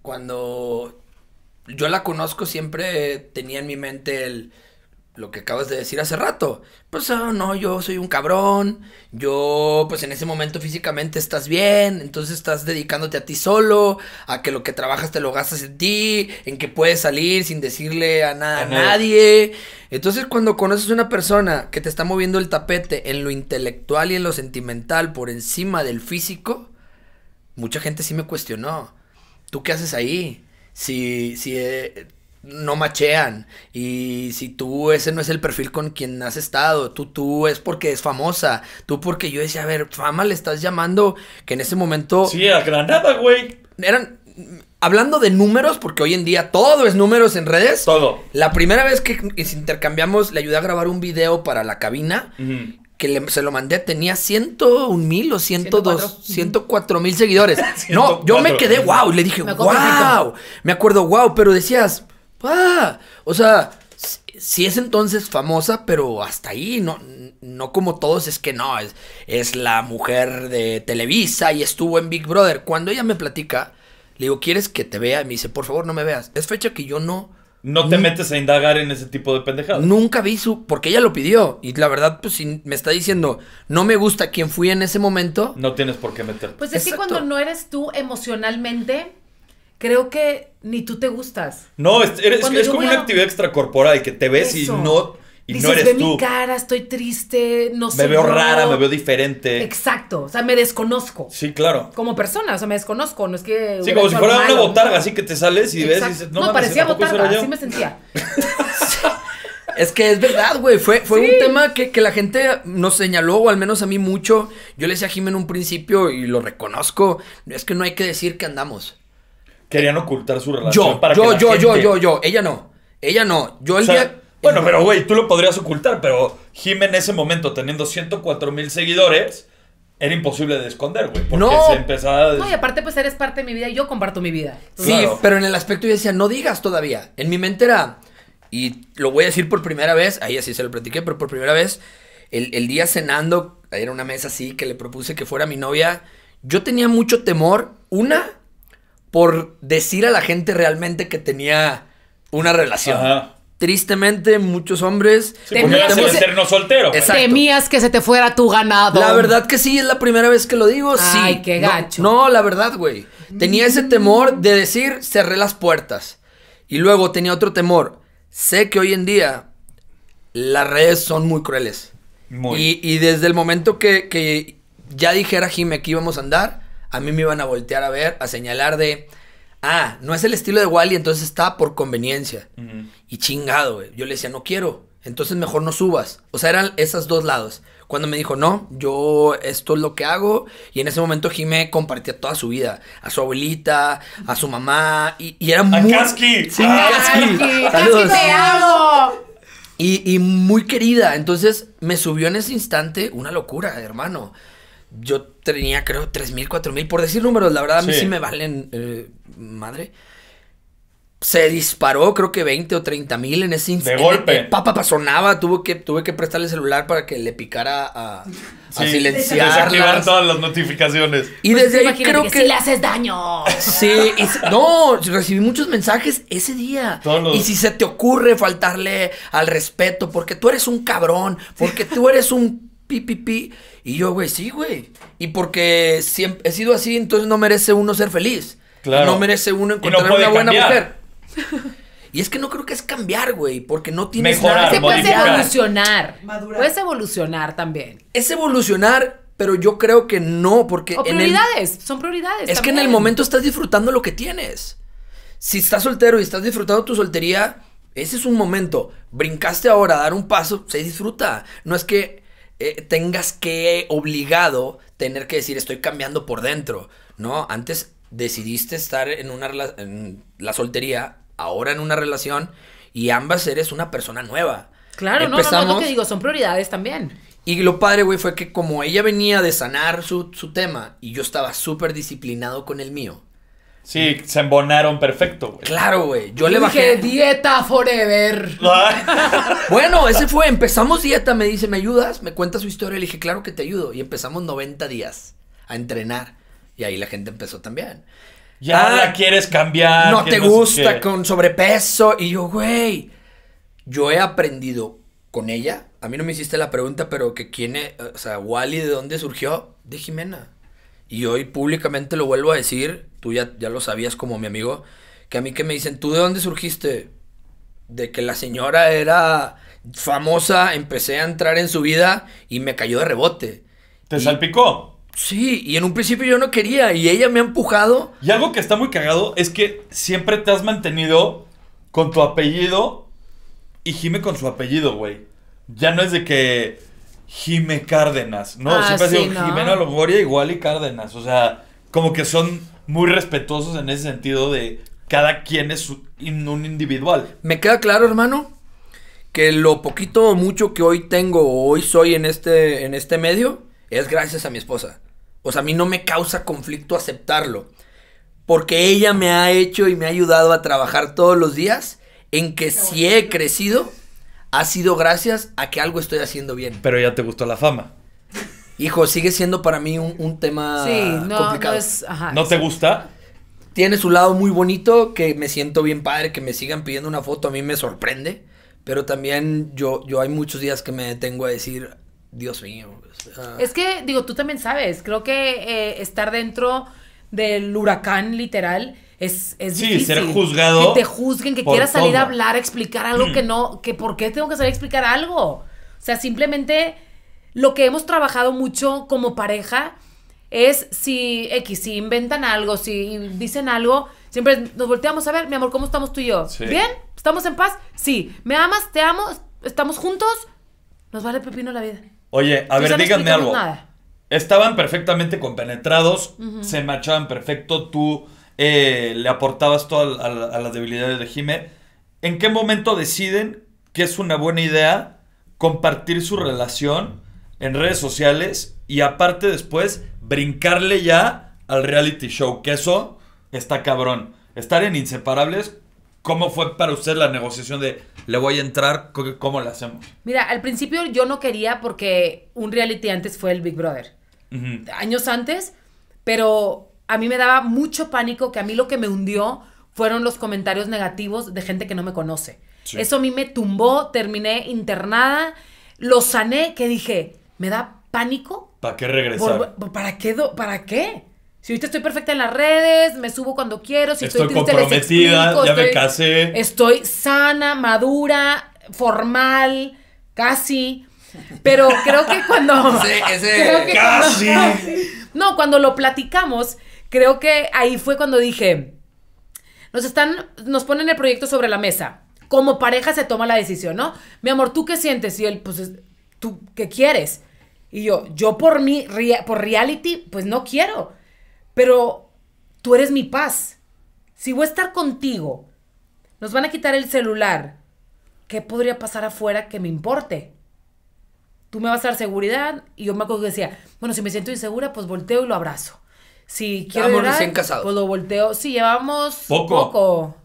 Speaker 3: Cuando yo la conozco, siempre tenía en mi mente el lo que acabas de decir hace rato. Pues ah, no, yo soy un cabrón, yo pues en ese momento físicamente estás bien, entonces estás dedicándote a ti solo, a que lo que trabajas te lo gastas en ti, en que puedes salir sin decirle a, nada, a nadie. Entonces cuando conoces una persona que te está moviendo el tapete en lo intelectual y en lo sentimental por encima del físico, mucha gente sí me cuestionó. ¿Tú qué haces ahí? Si, si eh, no machean. Y si tú ese no es el perfil con quien has estado, tú, tú es porque es famosa, tú porque yo decía, a ver, fama le estás llamando, que en ese momento... Sí, a Granada, güey. Eran... Hablando de números, porque hoy en día todo es números en redes. Todo. La primera vez que intercambiamos, le ayudé a grabar un video para la cabina. que se lo mandé, tenía 101 mil o 102, 104 mil seguidores. no, yo me quedé wow, le dije wow, me acuerdo wow, pero decías, ¡Ah! O sea, sí es entonces famosa, pero hasta ahí, no, no como todos, es que no, es, es, la mujer de Televisa y estuvo en Big Brother. Cuando ella me platica, le digo, ¿quieres que te vea? Y me dice, por favor, no me veas. Es fecha que yo no... No te metes a indagar en ese tipo de pendejadas. Nunca vi su... Porque ella lo pidió. Y la verdad, pues si me está diciendo, no me gusta quién fui en ese momento... No tienes por qué meterte. Pues es que cuando
Speaker 1: no eres tú emocionalmente creo que ni tú te gustas.
Speaker 3: No, es,
Speaker 2: como una actividad actividad extracorporal que te ves y no y no eres ve mi
Speaker 1: cara, estoy triste, no sé. Me veo rara, me veo
Speaker 2: diferente.
Speaker 1: Exacto, o sea, me desconozco. Sí, claro. Como persona, o sea, me desconozco, no es que... Sí, como si fuera una
Speaker 3: botarga, así que te sales y ves y dices, no, no parecía botarga, así me sentía. es que es verdad, güey. Fue, fue un tema que, la gente nos señaló, o al menos a mí mucho. Yo le decía a en un principio y lo reconozco. Es que no hay que decir que andamos.
Speaker 2: Querían ocultar su relación yo, para yo, yo, yo, yo,
Speaker 3: ella no. Ella no.
Speaker 2: Yo el día... Bueno, pero güey, tú lo podrías ocultar, pero Jim en ese momento, teniendo 104 mil seguidores, era imposible de esconder, güey. Porque se empezaba No, y
Speaker 3: aparte, pues eres parte de mi vida y yo comparto mi vida. Sí, pero en el aspecto yo decía, no digas todavía. En mi mente era, y lo voy a decir por primera vez, ahí así se lo platiqué, pero por primera vez, el, el día cenando, era una mesa así que le propuse que fuera mi novia. Yo tenía mucho temor, una por decir a la gente realmente que tenía una relación. Tristemente, muchos hombres. temías soltero. Pues.
Speaker 1: Temías que se te fuera tu ganado. La verdad
Speaker 3: que sí, es la primera vez que lo digo. Ay, sí. Ay, qué gacho. No, la verdad, güey. Tenía ese temor de decir, cerré las puertas. Y luego tenía otro temor. Sé que hoy en día las redes son muy crueles. Muy. Y, desde el momento que, ya dijera Jimé que íbamos a andar, a mí me iban a voltear a ver, a señalar de, ah, no es el estilo de Wally, entonces está por conveniencia. Y chingado, güey. Yo le decía, no quiero, entonces mejor no subas. O sea, eran esos dos lados. Cuando me dijo, no, yo esto es lo que hago. Y en ese momento Jimé compartía toda su vida. A su abuelita, a su mamá. Y, era muy... Kasky. Sí, ah, y, muy querida. Entonces me subió en ese instante una locura, hermano yo tenía, creo, tres mil, cuatro mil, por decir números, la verdad a mí sí, me valen eh, madre. Se disparó, creo que 20 o 30 mil en ese instante. De golpe. Papá, sonaba, tuve que, tuve que prestarle el celular para que le picara a, sí, silenciar. Desactivar
Speaker 2: todas las notificaciones.
Speaker 3: Y pues desde ahí creo que, le haces daño. Sí, no, recibí muchos mensajes ese día. Y si se te ocurre faltarle al respeto, porque tú eres un cabrón, porque tú eres un pipipi. Y yo, güey, sí, güey. Y porque siempre he sido así, entonces no merece uno ser feliz. No merece uno encontrar una buena mujer. Y es que no creo que es cambiar, güey, porque no tienes Mejorar, nada. Puedes evolucionar. Puedes evolucionar también. Es evolucionar, pero yo creo que no, porque... O prioridades,
Speaker 1: son prioridades. Es que en el momento
Speaker 3: estás disfrutando lo que tienes. Si estás soltero y estás disfrutando tu soltería, ese es un momento. Brincaste ahora a dar un paso, se disfruta. No es que eh, tengas que obligado tener que decir estoy cambiando por dentro, ¿no? Antes decidiste estar en una la soltería, ahora en una relación y ambas eres una persona nueva. Claro, no, no, lo que
Speaker 1: digo, son prioridades también.
Speaker 3: Y lo padre, güey, fue que como ella venía de sanar su, su tema y yo estaba súper disciplinado con el mío, Sí, se embonaron perfecto, güey. Claro, güey. Yo le bajé. Dije,
Speaker 1: dieta forever.
Speaker 3: bueno, ese fue. Empezamos dieta. Me dice, ¿me ayudas? Me cuenta su historia. Le dije, claro que te ayudo. Y empezamos 90 días a entrenar. Y ahí la gente empezó también. Ya ah, la quieres cambiar. No te gusta con sobrepeso. Y yo, güey, yo he aprendido con ella. A mí no me hiciste la pregunta, pero que quién es, o sea, Wally, ¿de dónde surgió? De Jimena. Y hoy públicamente lo vuelvo a decir, tú ya, ya lo sabías como mi amigo, que a mí que me dicen, ¿tú de dónde surgiste? De que la señora era famosa, empecé a entrar en su vida y me cayó de rebote. ¿Te salpicó? Sí, y en un principio yo no quería y ella
Speaker 2: me ha empujado. Y algo que está muy cagado es que siempre te has mantenido con tu apellido y gime con su apellido, güey. Ya no es de que Jime Cárdenas, ¿no? Ah, siempre ha sido Jimena Longoria igual y Cárdenas. O sea, como que
Speaker 3: son muy respetuosos en ese sentido de cada quien es un individual. Me queda claro, hermano, que lo poquito o mucho que hoy tengo o hoy soy en este, en este medio es gracias a mi esposa. O sea, a mí no me causa conflicto aceptarlo. Porque ella me ha hecho y me ha ayudado a trabajar todos los días en que si he crecido ha sido gracias a que algo estoy haciendo bien. Pero ya te gustó la fama. Hijo, sigue siendo para mí un, tema sí, no, complicado. No, te gusta? Tiene su lado muy bonito, que me siento bien padre, que me sigan pidiendo una foto, a mí me sorprende. Pero también yo, yo hay muchos días que me detengo a decir, Dios mío. Es
Speaker 1: que, digo, tú también sabes, creo que eh, estar dentro del huracán literal es, es difícil. Que te juzguen, que quieras salir a hablar, explicar algo que mm. no, que por qué tengo que salir a explicar algo. O sea, simplemente lo que hemos trabajado mucho como pareja es si X, si inventan algo, si dicen algo, siempre nos volteamos a ver, mi amor, ¿cómo estamos tú y yo? ¿Bien? ¿Estamos en paz? Sí. ¿Me amas? ¿Te amo? ¿Estamos juntos? Nos vale pepino la vida.
Speaker 2: Oye, a ver, díganme algo. Estaban perfectamente compenetrados, se machaban perfecto, tú... Eh, le aportabas todo a, las debilidades de Jime. ¿En qué momento deciden que es una buena idea compartir su relación en redes sociales y aparte después brincarle ya al reality show? Que eso está cabrón. Estar en Inseparables, ¿cómo fue para usted la negociación de le voy a entrar? ¿Cómo la hacemos?
Speaker 1: Mira, al principio yo no quería porque un reality antes fue el Big Brother. Años antes, pero a mí me daba mucho pánico que a mí lo que me hundió fueron los comentarios negativos de gente que no me conoce. Eso a mí me tumbó, terminé internada, lo sané, que dije, me da pánico.
Speaker 2: ¿Para qué regresar?
Speaker 1: Pues, ¿Para qué? ¿Para qué? Si ahorita estoy perfecta en las redes, me subo cuando quiero, si estoy, comprometida, ya me casé. Estoy sana, madura, formal, casi.
Speaker 3: Pero creo que cuando. casi. Cuando,
Speaker 1: no, cuando lo platicamos, creo que ahí fue cuando dije, nos están, nos ponen el proyecto sobre la mesa. Como pareja se toma la decisión, ¿no? Mi amor, ¿tú qué sientes? Y él, pues, ¿tú qué quieres? Y yo, yo por mi, por reality, pues no quiero. Pero tú eres mi paz. Si voy a estar contigo, nos van a quitar el celular. ¿Qué podría pasar afuera que me importe? Tú me vas a dar seguridad. Y yo me acuerdo que decía, bueno, si me siento insegura, pues volteo y lo abrazo. Si quiero Estábamos recién casados. Pues lo volteo. Sí, llevamos Poco.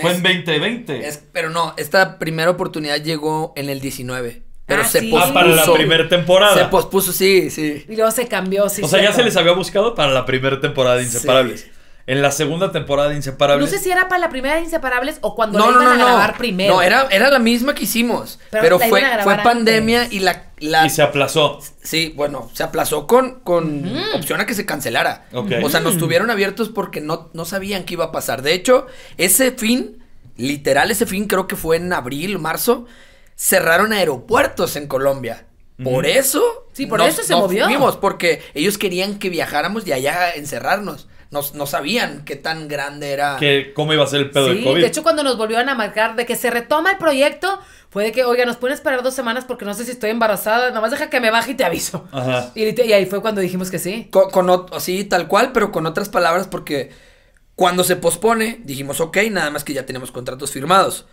Speaker 2: Fue en
Speaker 3: 2020. pero no, esta primera oportunidad llegó en el 19. Pero ah, se pospuso. Ah, para la primera temporada.
Speaker 2: Se pospuso, sí, sí.
Speaker 3: Y luego se cambió, sí. o sea, ya se les
Speaker 2: había buscado para la primera temporada de Inseparables en la segunda temporada de Inseparables. No sé si
Speaker 1: era para la primera de Inseparables o cuando no, iban a grabar primero. No, era, era la
Speaker 3: misma que hicimos. Pero, fue, pandemia y la, se aplazó. Sí, bueno, se aplazó con, con opción a que se cancelara. O sea, nos tuvieron abiertos porque no, no sabían qué iba a pasar. De hecho, ese fin, literal, ese fin creo que fue en abril, marzo, cerraron aeropuertos en Colombia. Por eso. Sí, por eso se Fuimos porque ellos querían que viajáramos y allá encerrarnos no, sabían qué tan grande era.
Speaker 2: Que, ¿Cómo iba a ser el pedo sí, del COVID? De hecho,
Speaker 3: cuando nos volvieron a marcar de que
Speaker 1: se retoma el proyecto, fue de que, oiga, nos pueden esperar dos semanas porque no sé si estoy embarazada, nada más deja que me baje
Speaker 3: y te aviso. Ajá. Y,
Speaker 1: ahí fue cuando dijimos que sí.
Speaker 3: Con, sí, tal cual, pero con otras palabras, porque cuando se pospone, dijimos, ok, nada más que ya tenemos contratos firmados.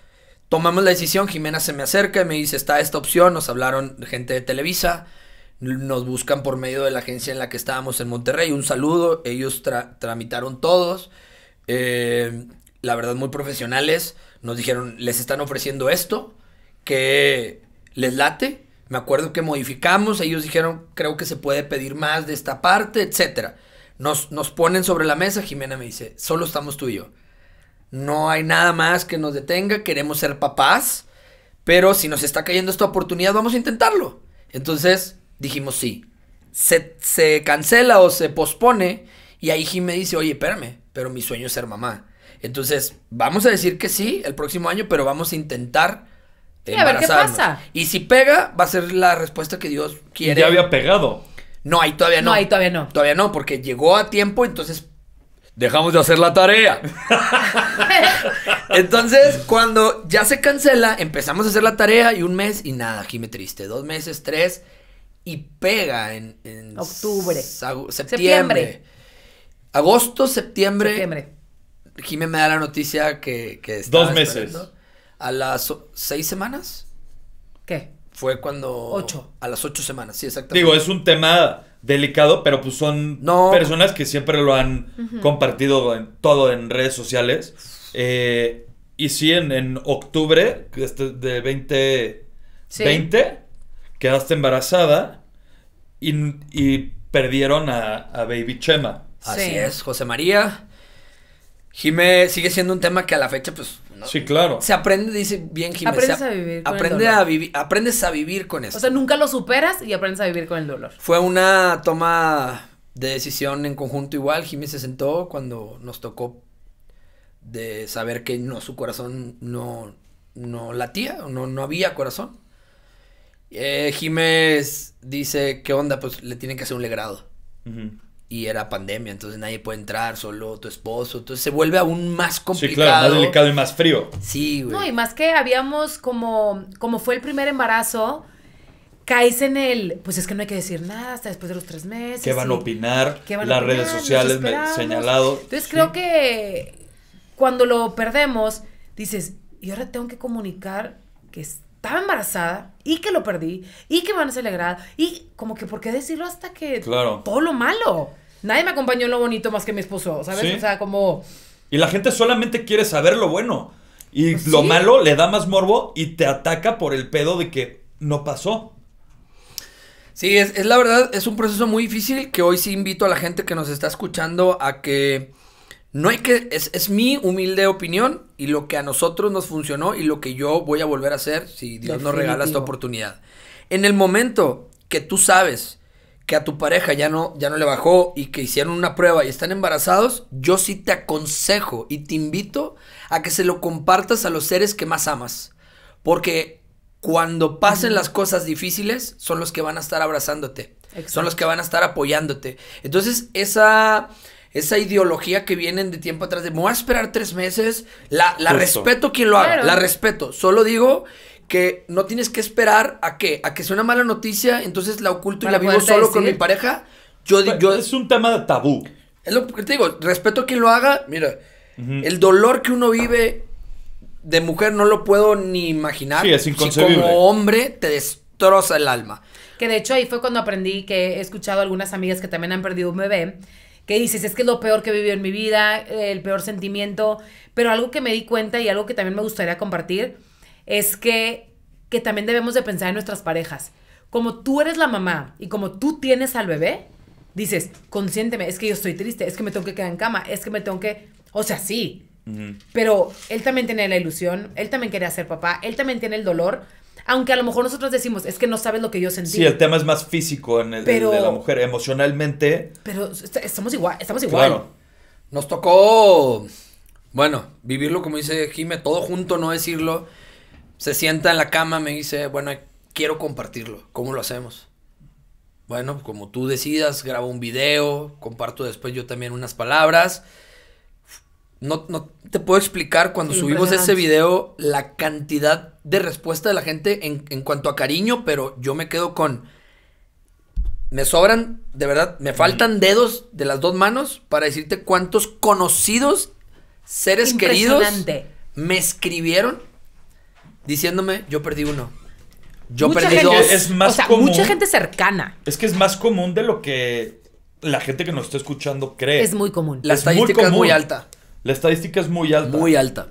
Speaker 3: Tomamos la decisión, Jimena se me acerca y me dice, está esta opción, nos hablaron gente de Televisa nos buscan por medio de la agencia en la que estábamos en Monterrey. Un saludo, ellos tramitaron todos. Eh, la verdad, muy profesionales. Nos dijeron, les están ofreciendo esto, que les late. Me acuerdo que modificamos, ellos dijeron, creo que se puede pedir más de esta parte, etcétera. Nos, nos ponen sobre la mesa, Jimena me dice, solo estamos tú y yo. No hay nada más que nos detenga, queremos ser papás, pero si nos está cayendo esta oportunidad, vamos a intentarlo. Entonces, dijimos sí. Se, se cancela o se pospone y ahí Jim dice, oye, espérame, pero mi sueño es ser mamá. Entonces, vamos a decir que sí el próximo año, pero vamos a intentar embarazarnos. a ver Y si pega, va a ser la respuesta que Dios quiere. Ya había pegado. No, ahí todavía no. No, ahí todavía no. Todavía no, porque llegó a tiempo, entonces dejamos de hacer la tarea. entonces, cuando ya se cancela, empezamos a hacer la tarea y un mes y nada, Jime triste. Dos meses, tres, y pega en, octubre, septiembre, agosto, septiembre. septiembre. me da la noticia que, dos meses a las seis semanas. ¿Qué? Fue cuando ocho a las ocho semanas, sí, exactamente. Digo, es
Speaker 2: un tema delicado, pero pues son no. personas que siempre lo han compartido en, todo en redes sociales. Eh, y sí, en, octubre este, de 2020. 20, quedaste embarazada
Speaker 3: y, perdieron a, Baby Chema. Así es, José María. Jime sigue siendo un tema que a la fecha, pues. sí, claro. Se aprende, dice bien Jime. Aprendes a vivir. aprendes a vivir con eso. O sea,
Speaker 1: nunca lo superas y aprendes a vivir con el dolor.
Speaker 3: Fue una toma de decisión en conjunto igual. Jime se sentó cuando nos tocó de saber que no, su corazón no, no latía, no, no había corazón. Eh, Jiménez dice, ¿qué onda? Pues le tienen que hacer un legrado. Y era pandemia, entonces nadie puede entrar, solo tu esposo. Entonces se vuelve aún más complicado. Sí, claro, más delicado y más frío. Sí, güey. No, y
Speaker 1: más que habíamos, como, como fue el primer embarazo, caes en el, pues es que no hay que decir nada hasta después de los tres meses. ¿Qué van a
Speaker 2: opinar? ¿Qué Las redes sociales me señalado.
Speaker 1: Entonces creo que cuando lo perdemos, dices, y ahora tengo que comunicar que es estaba embarazada y que lo perdí y que van a celebrar y como que por qué decirlo hasta que todo lo malo. Nadie me acompañó en lo bonito más que mi esposo, ¿sabes? O sea, como...
Speaker 2: Y la gente solamente quiere saber lo bueno. Y lo malo le da
Speaker 3: más morbo y te ataca por el pedo de que no pasó. Sí, es, es la verdad, es un proceso muy difícil que hoy sí invito a la gente que nos está escuchando a que no hay que, es, mi humilde opinión y lo que a nosotros nos funcionó y lo que yo voy a volver a hacer si Dios nos regala esta oportunidad. En el momento que tú sabes que a tu pareja ya no, ya no le bajó y que hicieron una prueba y están embarazados, yo sí te aconsejo y te invito a que se lo compartas a los seres que más amas. Porque cuando pasen las cosas difíciles, son los que van a estar abrazándote. Son los que van a estar apoyándote. Entonces, esa esa ideología que vienen de tiempo atrás de me voy a esperar tres meses, la, la respeto quien lo haga, la respeto. Solo digo que no tienes que esperar a qué? a que sea una mala noticia, entonces la oculto y la vivo solo con mi pareja. Yo, es un tema de tabú. Es lo que te digo, respeto quien lo haga. Mira, el dolor que uno vive de mujer no lo puedo ni imaginar. Sí, es inconcebible. Si como hombre te destroza el alma.
Speaker 1: Que de hecho ahí fue cuando aprendí que he escuchado a algunas amigas que también han perdido un bebé que dices, es que es lo peor que he vivido en mi vida, eh, el peor sentimiento, pero algo que me di cuenta y algo que también me gustaría compartir es que, que también debemos de pensar en nuestras parejas. Como tú eres la mamá y como tú tienes al bebé, dices, consiénteme, es que yo estoy triste, es que me tengo que quedar en cama, es que me tengo que... O sea, sí, pero él también tenía la ilusión, él también quería ser papá, él también tiene el dolor. Aunque a lo mejor nosotros decimos, es que no sabes lo que yo sentí. Sí, el
Speaker 2: tema es más
Speaker 3: físico en el, de la mujer, emocionalmente.
Speaker 1: Pero estamos igual, estamos igual.
Speaker 3: Nos tocó, bueno, vivirlo como dice Jime, todo junto, no decirlo. Se sienta en la cama, me dice, bueno, quiero compartirlo. ¿Cómo lo hacemos? Bueno, como tú decidas, grabo un video, comparto después yo también unas palabras no, no te puedo explicar cuando subimos ese video la cantidad de respuesta de la gente en, cuanto a cariño, pero yo me quedo con me sobran, de verdad, me faltan dedos de las dos manos para decirte cuántos conocidos seres queridos me escribieron diciéndome, yo perdí uno.
Speaker 2: Yo perdí dos. Es más o sea, mucha gente
Speaker 3: cercana.
Speaker 2: Es que es más común de lo que la gente que nos está escuchando cree. Es muy común. La estadística es muy alta. La estadística es muy alta. Muy alta.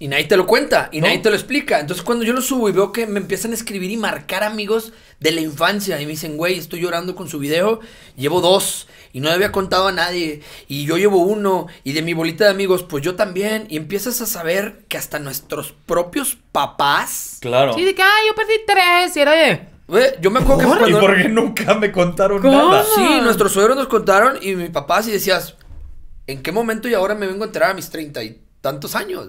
Speaker 3: Y nadie te lo cuenta, y nadie te lo explica. Entonces cuando yo lo subo y veo que me empiezan a escribir y marcar amigos de la infancia, y me dicen, güey, estoy llorando con su video, llevo dos, y no le había contado a nadie, y yo llevo uno, y de mi bolita de amigos, pues yo también, y empiezas a saber que hasta nuestros propios papás... Claro. Sí,
Speaker 1: de que, ay, yo perdí tres, y era de...
Speaker 3: Güey, yo me acuerdo que... por nunca me contaron Sí, nuestros suegros nos contaron, y mi papá sí decías... ¿En qué momento y ahora me vengo a enterar a mis treinta y tantos años?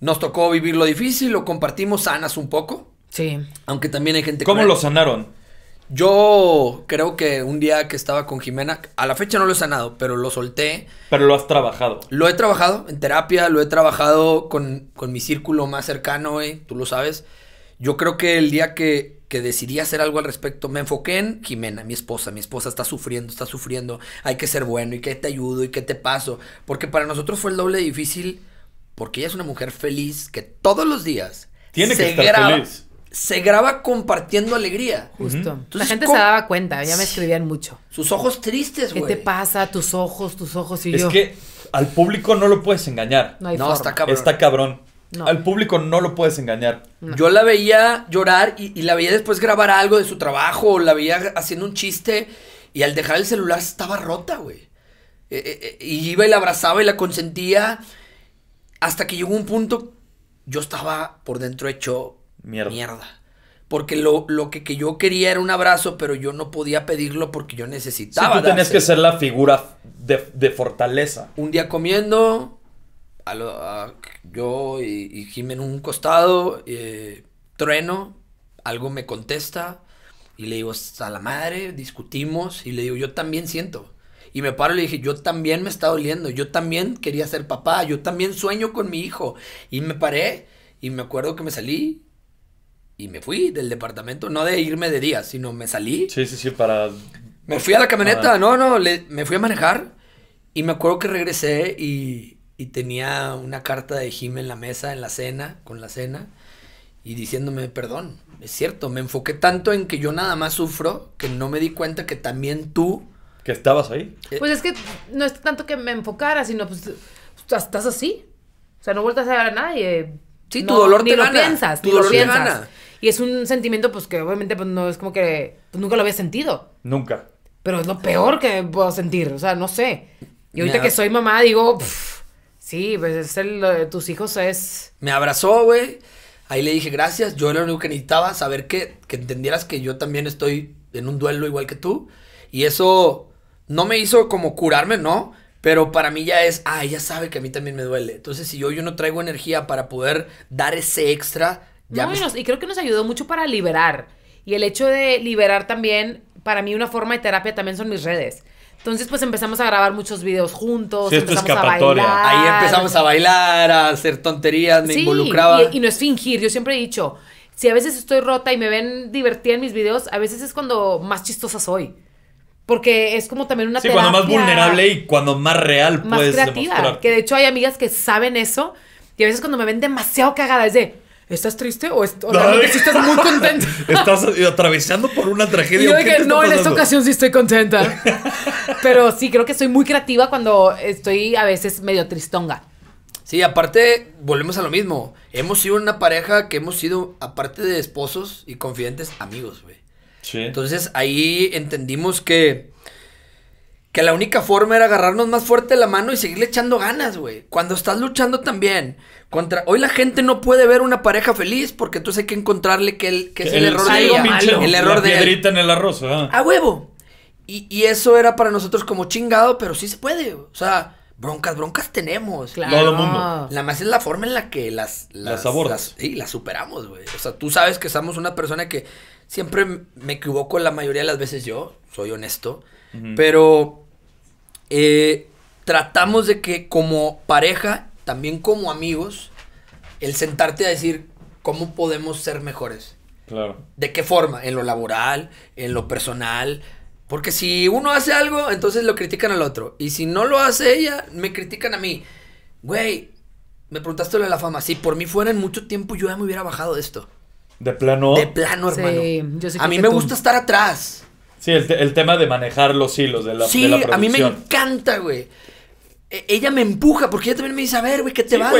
Speaker 3: Nos tocó vivir lo difícil, lo compartimos sanas un poco. Sí. Aunque también hay gente que... ¿Cómo lo sanaron? Yo creo que un día que estaba con Jimena, a la fecha no lo he sanado, pero lo solté. Pero lo has trabajado. Lo he trabajado en terapia, lo he trabajado con, con mi círculo más cercano, güey, tú lo sabes. Yo creo que el día que que decidí hacer algo al respecto, me enfoqué en Jimena, mi esposa. Mi esposa está sufriendo, está sufriendo. Hay que ser bueno y que te ayudo y que te paso. Porque para nosotros fue el doble difícil porque ella es una mujer feliz que todos los días Tiene se que estar graba. Feliz. Se graba compartiendo alegría. Justo. la gente se daba cuenta, ya me escribían mucho. Sus ojos tristes, güey. ¿Qué te pasa? Tus ojos, tus ojos
Speaker 1: y
Speaker 2: yo. Es que al público no lo puedes engañar. No, está cabrón. Está cabrón. Al público no
Speaker 3: lo puedes engañar. Yo la veía llorar y, la veía después grabar algo de su trabajo, la veía haciendo un chiste y al dejar el celular estaba rota, güey. Eh, eh, eh, y iba y la abrazaba y la consentía hasta que llegó un punto, yo estaba por dentro hecho mierda. Porque lo, que, yo quería era un abrazo, pero yo no podía pedirlo porque yo necesitaba. Sí, tú tenías que ser la figura de fortaleza. Un día comiendo, yo y, y, en un costado, eh, trueno, algo me contesta y le digo, hasta la madre, discutimos y le digo, yo también siento. Y me paro y le dije, yo también me está doliendo, yo también quería ser papá, yo también sueño con mi hijo. Y me paré y me acuerdo que me salí y me fui del departamento, no de irme de día, sino me salí.
Speaker 2: Sí, sí, sí, para... Me fui a la camioneta,
Speaker 3: no, no, le, me fui a manejar y me acuerdo que regresé y, y tenía una carta de Jim en la mesa, en la cena, con la cena, y diciéndome, perdón, es cierto, me enfoqué tanto en que yo nada más sufro que no me di cuenta que también tú... Que estabas ahí. Eh, pues es
Speaker 1: que no es tanto que me enfocara, sino pues, pues estás así. O sea, no vueltas a ver a nadie. Sí, tu dolor te lo piensas, tu dolor lo gana. Y es un sentimiento pues que obviamente pues no es como que pues, nunca lo había sentido. Nunca. Pero es lo peor que puedo sentir, o sea, no sé. Y ahorita que soy mamá digo, Sí, pues es el, de tus hijos es...
Speaker 3: Me abrazó, güey. Ahí le dije gracias. Yo era lo único que necesitaba, saber que, que entendieras que yo también estoy en un duelo igual que tú. Y eso no me hizo como curarme, ¿no? Pero para mí ya es, ah, ella sabe que a mí también me duele. Entonces, si yo, yo no traigo energía para poder dar ese extra... Ya no, y creo que nos ayudó mucho para liberar. Y el hecho de liberar
Speaker 1: también, para mí una forma de terapia también son mis redes. Entonces, pues empezamos a grabar muchos videos juntos, empezamos a bailar. Ahí empezamos
Speaker 3: a bailar, a hacer tonterías, me involucraba.
Speaker 1: Y, no es fingir, yo siempre he dicho, si a veces estoy rota y me ven divertida en mis videos, a veces es cuando más chistosa soy. Porque es como también una sí, cuando más vulnerable
Speaker 2: y cuando más real más creativa, Que
Speaker 1: de hecho hay amigas que saben eso y a veces cuando me ven demasiado cagada es de ¿estás triste o, estás muy contenta? estás
Speaker 2: atravesando por una tragedia. Y
Speaker 1: yo dije, no, en esta ocasión sí estoy contenta. Pero sí, creo que soy muy creativa cuando estoy a veces medio tristonga.
Speaker 3: Sí, aparte, volvemos a lo mismo. Hemos sido una pareja que hemos sido, aparte de esposos y confidentes, amigos, güey. Sí. Entonces ahí entendimos que que la única forma era agarrarnos más fuerte la mano y seguirle echando ganas, güey. Cuando estás luchando también contra... Hoy la gente no puede ver una pareja feliz porque entonces hay que encontrarle que, el, es el, error de ella. El error de piedrita en el arroz. A huevo. Y, eso era para nosotros como chingado, pero sí se puede. O sea, broncas, broncas tenemos. Claro. Todo el mundo. La más es la forma en la que las... Las, sí, las superamos, güey. O sea, tú sabes que somos una persona que siempre me equivoco la mayoría de las veces yo, soy honesto. Pero eh, tratamos de que como pareja, también como amigos, el sentarte a decir cómo podemos ser mejores. Claro. ¿De qué forma? En lo laboral, en lo personal. Porque si uno hace algo, entonces lo critican al otro. Y si no lo hace ella, me critican a mí. Güey, me preguntaste de la fama. Si por mí fuera en mucho tiempo, yo ya me hubiera bajado de esto.
Speaker 2: ¿De plano? De plano, hermano. a mí me gusta
Speaker 3: estar atrás.
Speaker 2: Sí, el, tema de manejar los hilos de la, sí, a mí me
Speaker 3: encanta, güey. E, ella me empuja porque ella también me dice, a ver, güey, que te va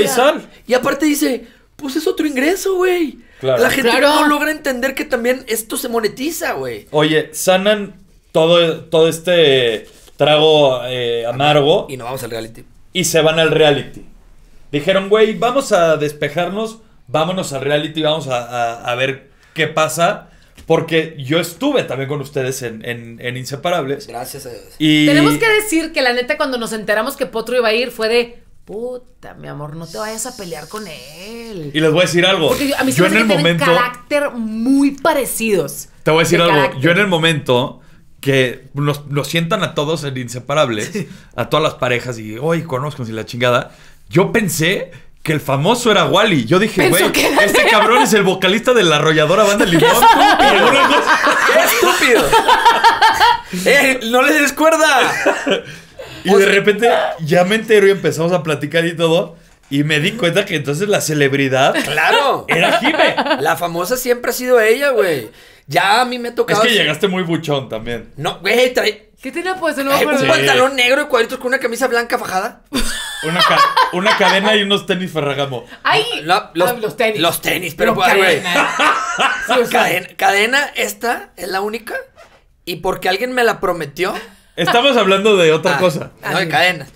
Speaker 3: y aparte dice, pues es otro ingreso, güey. La gente no logra entender que también esto se monetiza, güey.
Speaker 2: Oye, sanan todo, todo este trago eh, amargo. Y nos vamos al reality. Y se van al reality. Dijeron, güey, vamos a despejarnos, vámonos al reality, vamos a, a ver qué pasa. Porque yo estuve también con ustedes en, Inseparables. Gracias a Dios. Y... Tenemos que
Speaker 1: decir que la neta cuando nos enteramos que Potro iba a ir fue de... Puta, mi amor, no te vayas a pelear con él.
Speaker 2: Y les voy a decir algo. Porque a mí se me en el momento.
Speaker 1: carácter muy parecidos.
Speaker 2: Te voy a decir algo. Yo en el momento que nos, sientan a todos en inseparables, a todas las parejas y hoy conozco si la chingada. Yo pensé que el famoso era Wally. Yo dije, güey, este cabrón es el vocalista de la arrolladora banda Limón. estúpido! ¡Qué estúpido! ¡Eh, no le des Y de repente ya me entero y empezamos a platicar y todo. Y me di cuenta que entonces la celebridad.
Speaker 3: ¡Claro! Era Jime. La famosa siempre ha sido ella, güey. Ya a mí me tocaba. Es que llegaste
Speaker 2: muy buchón también.
Speaker 3: No, güey, trae. ¿Qué tenía puesto? No Un pantalón negro y cuadritos con una camisa blanca fajada.
Speaker 2: Una, cadena y unos tenis Ferragamo.
Speaker 3: ¡Ay! los, tenis. Los tenis, pero, cadena. cadena. esta es la única. Y porque alguien me la prometió. Estamos
Speaker 2: hablando de otra ah, cosa.
Speaker 3: Ah, no, de cadenas.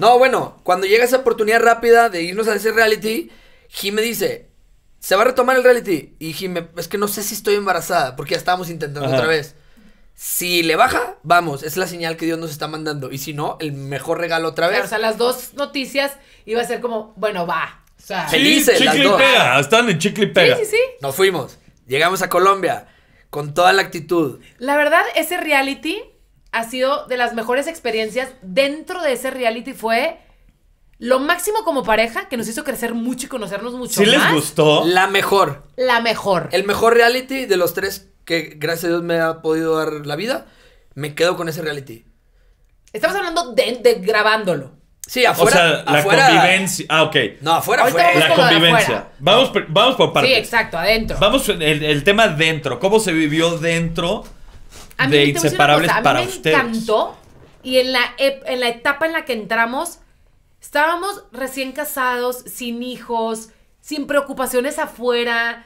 Speaker 3: No, bueno, cuando llega esa oportunidad rápida de irnos a ese reality, Jim dice, se va a retomar el reality. Y Jim, es que no sé si estoy embarazada, porque ya estábamos intentando otra vez. Si le baja, vamos, es la señal que Dios nos está mandando. Y si no, el mejor regalo otra vez. o sea,
Speaker 1: las dos noticias iba a ser como, bueno, va. O sea,
Speaker 3: felices, pega, están en chicle y pega. Sí, sí, sí. Nos fuimos. Llegamos a Colombia con toda la actitud.
Speaker 1: La verdad, ese reality ha sido de las mejores experiencias. Dentro de ese reality fue lo máximo como pareja que nos hizo crecer mucho y conocernos mucho más. ¿Sí les
Speaker 3: gustó? La mejor.
Speaker 1: La mejor.
Speaker 3: El mejor reality de los tres que gracias a Dios me ha podido dar la vida, me quedo con ese reality. Estamos hablando
Speaker 1: de, grabándolo. Sí, afuera. O sea, la convivencia.
Speaker 3: Ah, ok. No, afuera, La convivencia. Vamos, vamos
Speaker 2: por partes. Sí,
Speaker 1: exacto, adentro.
Speaker 2: Vamos, el, el tema dentro. ¿Cómo se vivió dentro de Inseparables a mí para me ustedes?
Speaker 1: encantó. Y en la, en la etapa en la que entramos, estábamos recién casados, sin hijos, sin preocupaciones afuera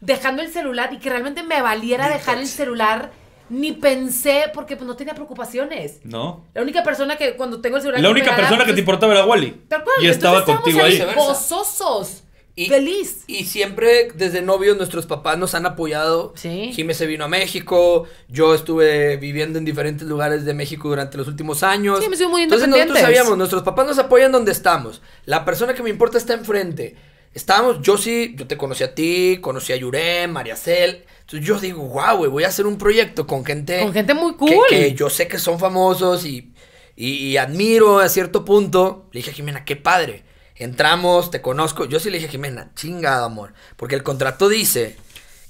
Speaker 1: dejando el celular y que realmente me valiera dejar el celular. Ni pensé porque pues, no tenía preocupaciones. No. La única persona que cuando tengo el celular. La única persona que
Speaker 2: te importaba era Wally. Y estaba contigo ahí.
Speaker 3: Gozosos. Y, feliz. Y siempre desde novios nuestros papás nos han apoyado. Sí. Jimé se vino a México, yo estuve viviendo en diferentes lugares de México durante los últimos años. Sí, me muy Entonces nosotros sabíamos, nuestros papás nos apoyan donde estamos. La persona que me importa está enfrente estábamos, yo sí, yo te conocí a ti, conocí a Yurem, Mariacel. Entonces yo digo, wow, güey, voy a hacer un proyecto con gente. Con gente muy cool. Que, yo sé que son famosos y, y, admiro a cierto punto. Le dije a Jimena, qué padre. Entramos, te conozco. Yo sí le dije a Jimena, chingada, amor. Porque el contrato dice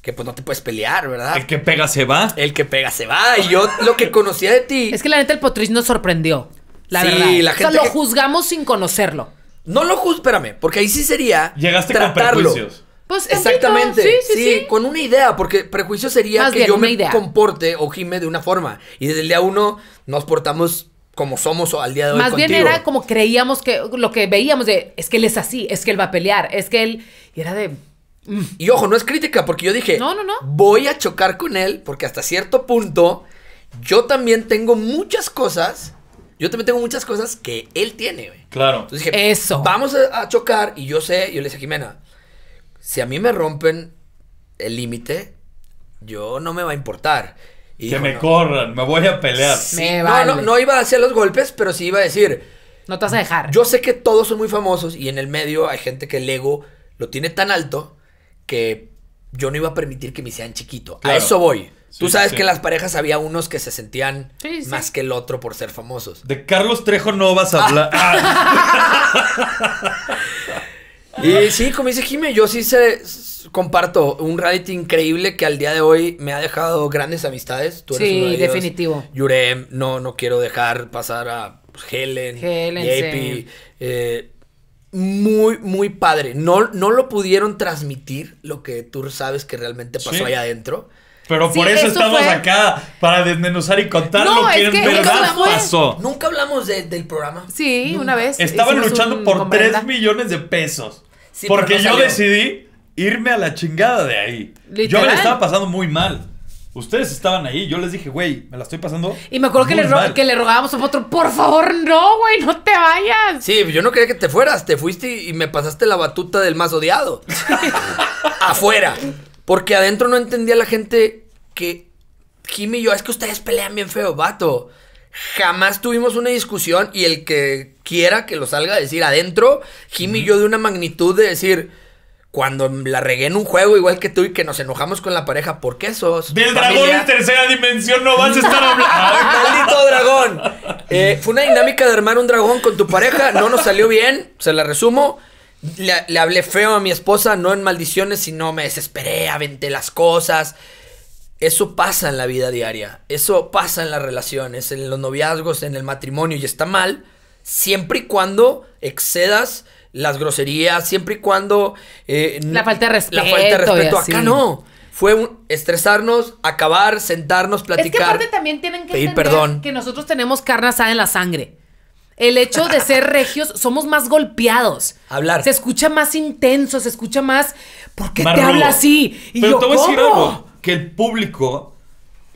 Speaker 3: que pues no te puedes pelear, ¿verdad? El que pega se va. El que pega se va. Y yo lo que conocía de ti. Es que la gente del Potriz nos sorprendió. La verdad. o sea, lo juzgamos sin conocerlo. No lo juzgo, porque ahí sí sería. Llegaste tratarlo. con prejuicios. Pues exactamente. Sí, sí, sí, con una idea, porque prejuicio sería que yo me comporte o gime de una forma. Y desde el día uno nos portamos como somos o al día de hoy. Más bien era como
Speaker 1: creíamos que lo que veíamos de es que él es así, es que él va a pelear, es que él.
Speaker 3: Y era de. Mm. Y ojo, no es crítica, porque yo dije. No, no, no. Voy a chocar con él, porque hasta cierto punto yo también tengo muchas cosas yo también tengo muchas cosas que él tiene, Claro. eso. Vamos a, chocar. Y yo sé, yo le dije a Jimena, si a mí me rompen el límite, yo no me va a importar. que me
Speaker 2: corran, me voy a pelear. no, no,
Speaker 3: iba a hacer los golpes, pero sí iba a decir. No te vas a dejar. Yo sé que todos son muy famosos y en el medio hay gente que el ego lo tiene tan alto que yo no iba a permitir que me sean chiquito. A eso voy. Tú sabes que en las parejas había unos que se sentían más que el otro por ser famosos. De Carlos Trejo no vas a
Speaker 2: hablar.
Speaker 3: Ah. y sí, como dice Jimmy, yo sí se, comparto un reality increíble que al día de hoy me ha dejado grandes amistades. Tú eres sí, de definitivo. Yurem, no, no quiero dejar pasar a Helen, Helen sí. Eh, muy, muy padre. No, no lo pudieron transmitir lo que tú sabes que realmente pasó ahí allá adentro. Pero por eso estamos acá, para desmenuzar y contar lo que en verdad pasó. Nunca hablamos del programa. Sí, una vez. Estaban
Speaker 2: luchando por 3 millones de pesos. porque yo decidí irme a la chingada de ahí. Yo me estaba pasando muy mal. Ustedes estaban ahí, yo les dije,
Speaker 3: güey, me la estoy pasando. Y
Speaker 2: me acuerdo
Speaker 1: que le, que le rogábamos a otro, por favor, no, güey, no te vayas.
Speaker 3: Sí, yo no quería que te fueras, te fuiste y me pasaste la batuta del más odiado. Afuera. Porque adentro no entendía la gente que Jimmy y yo, es que ustedes pelean bien feo, vato. Jamás tuvimos una discusión y el que quiera que lo salga a decir adentro, Jimmy y yo de una magnitud de decir, cuando la regué en un juego igual que tú y que nos enojamos con la pareja, ¿por qué sos? Del dragón en tercera
Speaker 2: dimensión no
Speaker 3: vas a estar hablando. ¡Maldito dragón! Eh, fue una dinámica de armar un dragón con tu pareja, no nos salió bien, se la resumo. Le, le, hablé feo a mi esposa, no en maldiciones, sino me desesperé, aventé las cosas. Eso pasa en la vida diaria, eso pasa en las relaciones, en los noviazgos, en el matrimonio y está mal, siempre y cuando excedas las groserías, siempre y cuando... Eh, la falta de respeto. La falta de respeto, acá no. Fue estresarnos, acabar, sentarnos, platicar.
Speaker 1: también tienen que pedir perdón. que nosotros tenemos carne asada en la sangre el hecho de ser regios, somos más golpeados. Hablar. Se escucha más intenso, se escucha más. ¿Por qué te habla así? Y Pero te voy a decir algo:
Speaker 2: que el público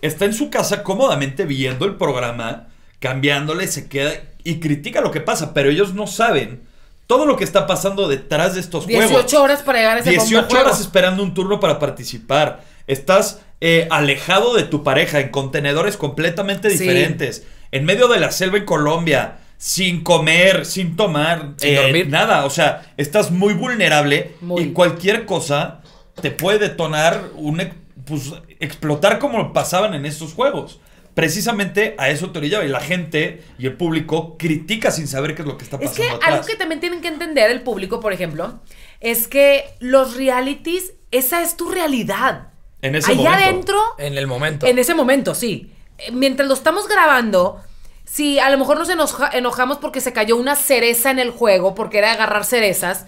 Speaker 2: está en su casa cómodamente viendo el programa, cambiándole, se queda y critica lo que pasa, pero ellos no saben todo lo que está pasando detrás de estos juegos. 18
Speaker 1: horas para llegar a ese 18 horas
Speaker 2: esperando un turno para participar. Estás eh, alejado de tu pareja en contenedores completamente diferentes. En medio de la selva en Colombia sin comer, sin tomar, sin eh, dormir. Nada, o sea, estás muy vulnerable y cualquier cosa te puede detonar, un, pues, explotar como pasaban en estos juegos. Precisamente a eso te orillaba y la gente y el público critica sin saber qué es lo que está
Speaker 3: pasando. Es que algo que
Speaker 1: también tienen que entender el público, por ejemplo, es que los realities, esa es tu realidad.
Speaker 3: En ese Allá adentro. En el momento.
Speaker 1: En ese momento, sí. Eh, mientras lo estamos grabando, si a lo mejor nos enojamos porque se cayó una cereza en el juego, porque era agarrar cerezas,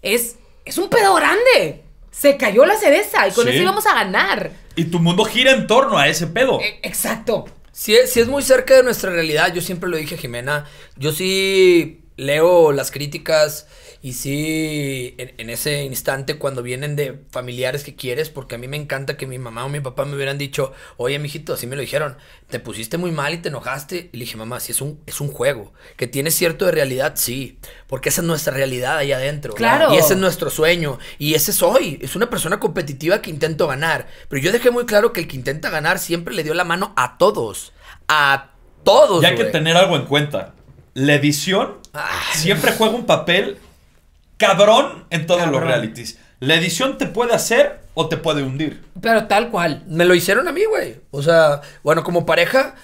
Speaker 1: es, es un pedo grande. Se cayó la cereza y con eso íbamos a ganar.
Speaker 3: Y tu mundo gira en torno a ese pedo. E, exacto. Si es, si es muy cerca de nuestra realidad, yo siempre lo dije a Jimena, yo sí leo las críticas, y sí, en, ese instante cuando vienen de familiares que quieres, porque a mí me encanta que mi mamá o mi papá me hubieran dicho, oye, mijito, así me lo dijeron, te pusiste muy mal y te enojaste. Y le dije, mamá, sí, es un, es un juego. Que tiene cierto de realidad, sí, porque esa es nuestra realidad ahí adentro. Claro. Y ese es nuestro sueño. Y ese soy. Es una persona competitiva que intento ganar. Pero yo dejé muy claro que el que intenta ganar siempre le dio la mano a todos. A todos. Y hay que tener algo en cuenta. La edición ah.
Speaker 2: siempre juega un papel cabrón en todos los realities. La edición
Speaker 3: te puede hacer o te puede hundir. Pero tal cual. Me lo hicieron a mí, güey. O sea, bueno, como pareja,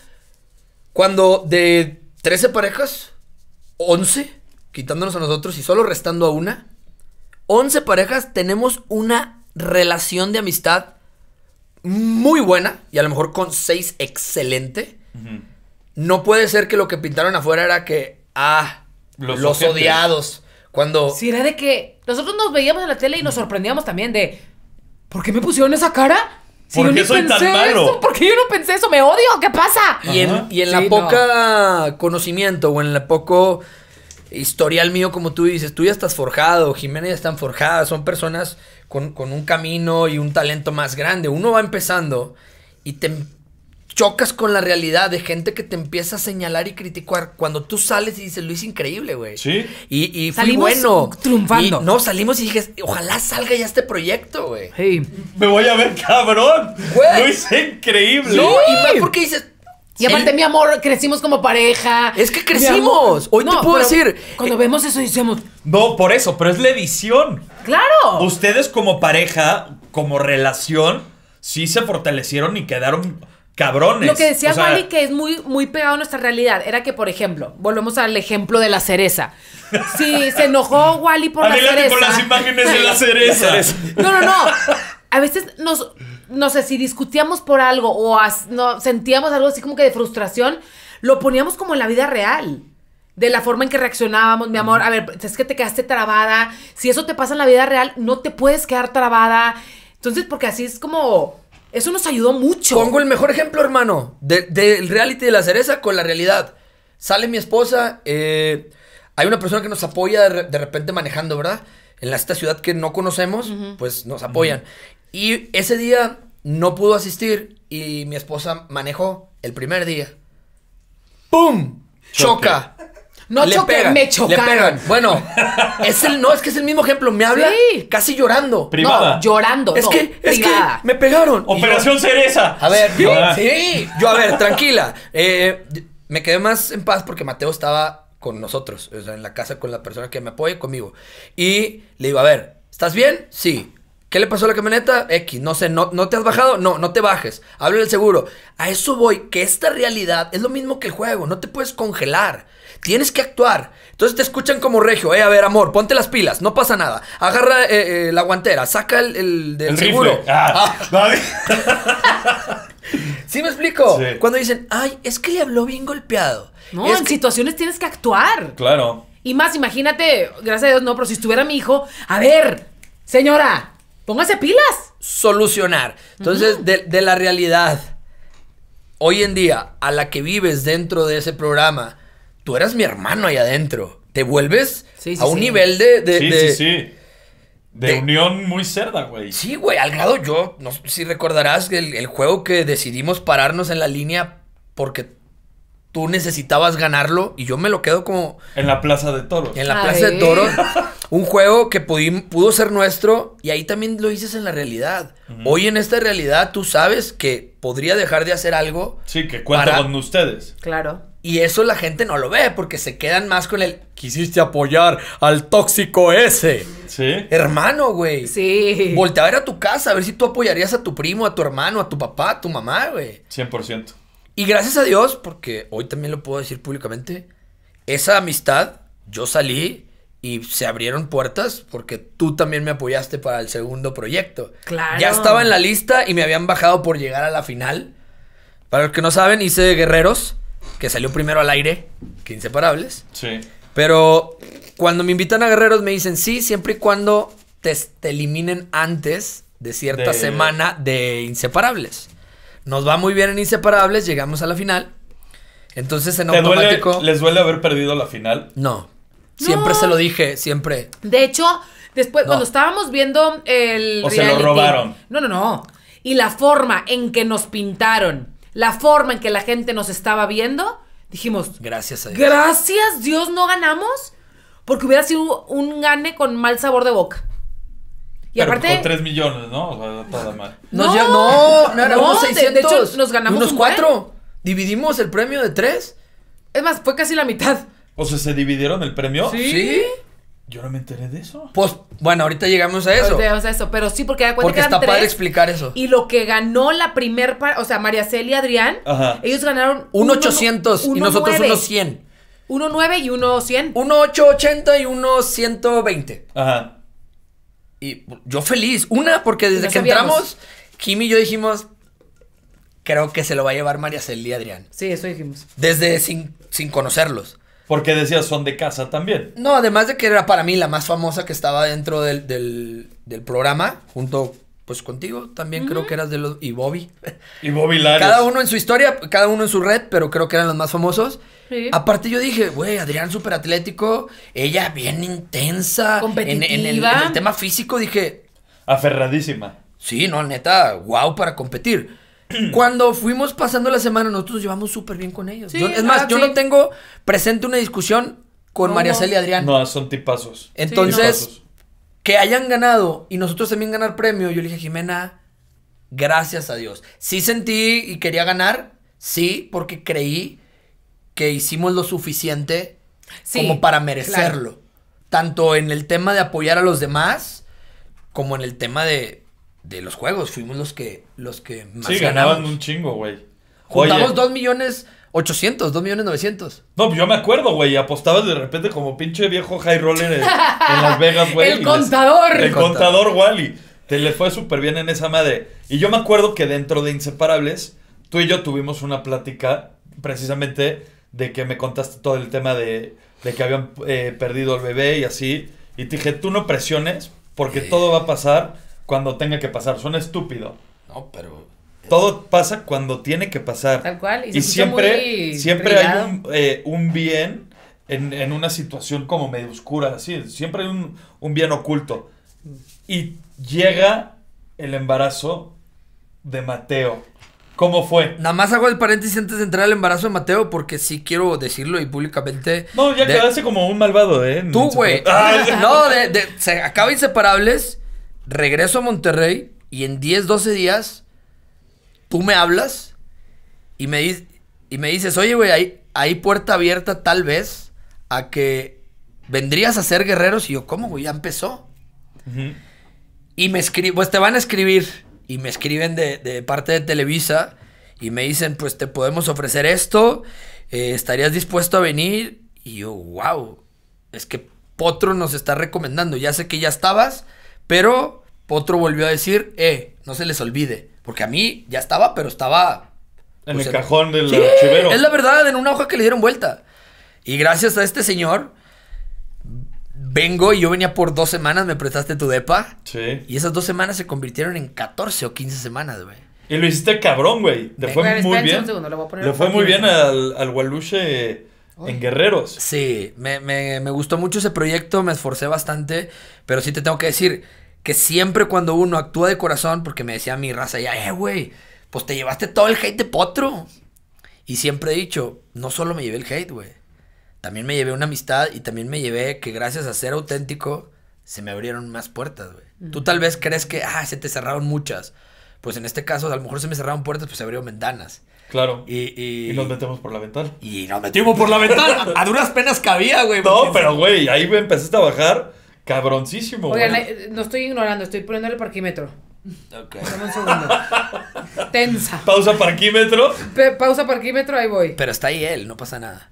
Speaker 3: cuando de 13 parejas, 11, quitándonos a nosotros y solo restando a una, 11 parejas tenemos una relación de amistad muy buena y a lo mejor con 6 excelente. No puede ser que lo que pintaron afuera era que, ah, los odiados cuando. Sí, era
Speaker 1: de que nosotros nos veíamos en la tele y nos sorprendíamos también de. ¿Por qué me pusieron esa cara?
Speaker 3: porque ¿Por qué no soy pensé tan malo? Eso,
Speaker 1: ¿Por qué yo no pensé eso? ¿Me odio? ¿Qué pasa? Y en, la
Speaker 3: poca conocimiento o en la poco historial mío, como tú dices, tú ya estás forjado, Jimena ya están forjadas, son personas con un camino y un talento más grande. Uno va empezando y te chocas con la realidad de gente que te empieza a señalar y criticar cuando tú sales y dices, Luis, increíble, güey. Sí. Y, y fui salimos Triunfando. no, salimos y dije, ojalá salga ya este proyecto, güey. Me voy a ver cabrón. Luis, increíble. No, y más porque
Speaker 1: dices, y aparte, mi amor, crecimos como pareja. Es que crecimos. Hoy no, te puedo decir.
Speaker 2: Cuando eh, vemos eso, decimos. No, por eso, pero es la edición. ¡Claro! Ustedes como pareja, como relación, sí se fortalecieron y quedaron cabrones. Lo que decía Wally,
Speaker 1: que es muy, muy pegado a nuestra realidad, era que, por ejemplo, volvemos al ejemplo de la cereza. Si se enojó Wally por la cereza. con las
Speaker 2: imágenes de la cereza. No,
Speaker 1: no, no. A veces nos, no sé, si discutíamos por algo o no, sentíamos algo así como que de frustración, lo poníamos como en la vida real de la forma en que reaccionábamos, mi amor. A ver, pues, es que te quedaste trabada. Si eso te pasa en la vida real, no te puedes quedar
Speaker 3: trabada. Entonces, porque así es como eso nos ayudó mucho. Pongo el mejor ejemplo, hermano, del reality de la cereza con la realidad. Sale mi esposa, eh, hay una persona que nos apoya de, repente manejando, ¿verdad? En esta ciudad que no conocemos, pues nos apoyan. Y ese día no pudo asistir y mi esposa manejó el primer día. ¡Pum! Choca. No le me chocan. Le pegan. Bueno, es el, no, es que es el mismo ejemplo. Me habla casi llorando. Privada. llorando. Es, que, es que me pegaron. Operación Cereza. A ver, sí. Yo, ah. a ver, tranquila. Eh, me quedé más en paz porque Mateo estaba con nosotros, o sea, en la casa con la persona que me apoya conmigo. Y le digo, a ver, ¿estás bien? Sí. ¿Qué le pasó a la camioneta? X, no sé, ¿no, te has bajado? No, no te bajes. Habla del seguro. A eso voy, que esta realidad es lo mismo que el juego, no te puedes congelar. Tienes que actuar. Entonces te escuchan como regio. Eh, a ver, amor, ponte las pilas. No pasa nada. Agarra eh, eh, la guantera. Saca el, el seguro. Ah. Ah. ¿Sí me explico? Cuando dicen, ay, es que le habló bien golpeado. No, en situaciones tienes que actuar.
Speaker 2: Claro.
Speaker 1: Y más, imagínate, gracias a Dios no, pero si estuviera mi hijo, a ver, señora,
Speaker 3: póngase pilas. Solucionar. Entonces, de la realidad hoy en día a la que vives dentro de ese programa, tú eras mi hermano ahí adentro. Te vuelves a un nivel de, de, unión muy cerda, güey. Sí, güey, al grado yo, no si recordarás el, juego que decidimos pararnos en la línea porque tú necesitabas ganarlo y yo me lo quedo como... En la Plaza de Toros. En la Plaza de Toros. Un juego que pudo ser nuestro y ahí también lo hiciste en la realidad. Hoy en esta realidad tú sabes que podría dejar de hacer algo. Sí, que cuenta con ustedes. Claro. Y eso la gente no lo ve porque se quedan más con el quisiste apoyar al tóxico ese. Sí. Hermano, güey. Sí. Voltea a ver a tu casa, a ver si tú apoyarías a tu primo, a tu hermano, a tu papá, a tu mamá, güey. 100%. Y gracias a Dios, porque hoy también lo puedo decir públicamente, esa amistad, yo salí y se abrieron puertas porque tú también me apoyaste para el segundo proyecto.
Speaker 1: Claro. Ya estaba en la
Speaker 3: lista y me habían bajado por llegar a la final. Para los que no saben, hice Guerreros que salió primero al aire, que Inseparables. Sí. Pero cuando me invitan a Guerreros me dicen sí, siempre y cuando te, eliminen antes de cierta semana de Inseparables. Nos va muy bien en Inseparables, llegamos a la final. Entonces en automático. ¿Les duele haber perdido la final? No. Siempre se lo dije, siempre.
Speaker 1: De hecho, después, cuando estábamos viendo el. O se lo robaron. No, no, no. Y la forma en que nos pintaron la forma en que la gente nos estaba viendo,
Speaker 3: dijimos, gracias a Dios.
Speaker 1: Gracias, Dios, no ganamos porque hubiera sido un gane con mal sabor de boca.
Speaker 3: Y aparte. Con 3
Speaker 2: millones, ¿no? O sea,
Speaker 3: No, no, no, 600, de, hecho, nos ganamos. Unos Dividimos el premio de tres. Es más, fue casi la mitad.
Speaker 2: O sea, ¿se dividieron el premio? Sí. ¿Sí?
Speaker 3: Yo no me enteré de eso. Pues, bueno, ahorita llegamos a eso. Llegamos
Speaker 1: a eso, pero sí, porque da cuenta porque que Porque está padre
Speaker 3: explicar eso. Y
Speaker 1: lo que ganó la primer, o sea, María Celia y Adrián,
Speaker 3: Ajá. ellos ganaron... 1.800 800 y nosotros 1.100. unos 100. 1.9 y 1.100. 1.880 y 1.120. Ajá. Y yo feliz. Una, porque desde que entramos, Kim y yo dijimos, creo que se lo va a llevar María Celia Adrián. Sí, eso dijimos. Desde sin conocerlos. Porque decías, son de casa también. No, además de que era para mí la más famosa que estaba dentro del, del, programa, junto pues contigo también creo que eras de los... Y Bobby. Y Bobby Larios. Cada uno en su historia, cada uno en su red, pero creo que eran los más famosos. Aparte yo dije, güey, Adrián súper atlético, ella bien intensa. Competitiva. En, el, tema físico dije... Aferradísima. Sí, no, neta, wow para competir. cuando fuimos pasando la semana, nosotros llevamos súper bien con ellos. es más, ah, yo no tengo presente una discusión con María Celia y Adrián. No, son tipazos. Entonces, que hayan ganado y nosotros también ganar premio, yo le dije, Jimena, gracias a Dios. Sí sentí y quería ganar, sí, porque creí que hicimos lo suficiente como para merecerlo. Tanto en el tema de apoyar a los demás, como en el tema de de los juegos. Fuimos los que, los que más sí, ganaban un chingo, güey. Juntamos dos 2.900. millones 800, millones
Speaker 2: No, yo me acuerdo, güey. Apostabas de repente como pinche viejo high roller en, Las Vegas, güey. el contador. el, contador, Wally. Te le fue súper bien en esa madre. Y yo me acuerdo que dentro de Inseparables, tú y yo tuvimos una plática precisamente de que me contaste todo el tema de, de que habían eh, perdido el bebé y así. Y te dije, tú no presiones porque todo va a pasar cuando tenga que pasar. Suena estúpido. No, pero. Todo pasa cuando tiene que pasar. Tal cual. Y, siempre, siempre hay un, eh, un bien en, en, una situación como medio oscura, así. Siempre hay un, un bien oculto. Y llega
Speaker 3: el embarazo de Mateo. ¿Cómo fue? Nada más hago el paréntesis antes de entrar al embarazo de Mateo, porque sí quiero decirlo y públicamente. No, ya quedaste como un malvado, ¿eh? Tú, güey. Ah, no, de, se acaba inseparables regreso a Monterrey y en 10, 12 días tú me hablas y me, y me dices, oye, güey, hay, puerta abierta tal vez a que vendrías a ser guerreros. Y yo, ¿cómo, güey? Ya empezó. Y me escriben, pues te van a escribir. Y me escriben de, parte de Televisa y me dicen, pues te podemos ofrecer esto, eh, ¿estarías dispuesto a venir? Y yo, wow, es que Potro nos está recomendando, ya sé que ya estabas, pero Potro volvió a decir, eh, no se les olvide. Porque a mí ya estaba, pero estaba... En pues, el cajón del sí, Es la verdad, en una hoja que le dieron vuelta. Y gracias a este señor, vengo y yo venía por dos semanas, me prestaste tu depa. Sí. Y esas dos semanas se convirtieron en 14 o 15 semanas, güey. Y lo hiciste cabrón, güey. Le fue muy bien. al, al Waluche en Guerreros. Sí, me, me, me gustó mucho ese proyecto, me esforcé bastante, pero sí te tengo que decir que siempre cuando uno actúa de corazón, porque me decía mi raza ya, eh, güey, pues te llevaste todo el hate de Potro. Y siempre he dicho, no solo me llevé el hate, güey. También me llevé una amistad y también me llevé que gracias a ser auténtico se me abrieron más puertas, güey. Tú tal vez crees que, ah, se te cerraron muchas. Pues en este caso, a lo mejor se me cerraron puertas, pues se abrieron ventanas. Claro.
Speaker 2: Y, y, nos metemos por la ventana. Y
Speaker 3: nos metimos por la ventana. A duras penas cabía, güey. No, pero,
Speaker 2: güey, ahí empezaste a bajar cabroncísimo, Oigan,
Speaker 1: eh, no estoy ignorando, estoy poniendo el parquímetro. Ok. Dame un segundo. Tensa.
Speaker 3: Pausa parquímetro. pausa parquímetro, ahí voy. Pero está ahí él, no pasa nada.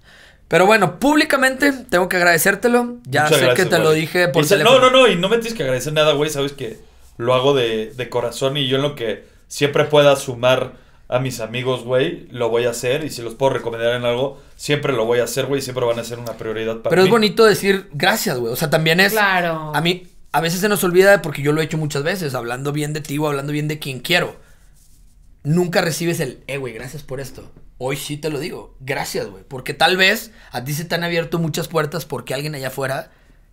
Speaker 3: Pero bueno, públicamente tengo que agradecértelo. Ya sé que te lo dije por teléfono. No, no, no, y no me
Speaker 2: tienes que agradecer nada, güey. Sabes que lo hago de, de corazón y yo en lo que siempre pueda sumar a mis amigos, güey, lo voy a hacer y si los puedo recomendar en algo, siempre lo voy a hacer, güey, siempre van a ser una prioridad para mí Pero es
Speaker 3: bonito decir gracias, güey. O sea, también es. Claro. A mí, a veces se nos olvida porque yo lo he hecho muchas veces, hablando bien de ti o hablando bien de quien quiero. Nunca recibes el, eh, güey, gracias por esto. Hoy sí te lo digo, gracias, güey. Porque tal vez a ti se te han abierto muchas puertas porque alguien allá afuera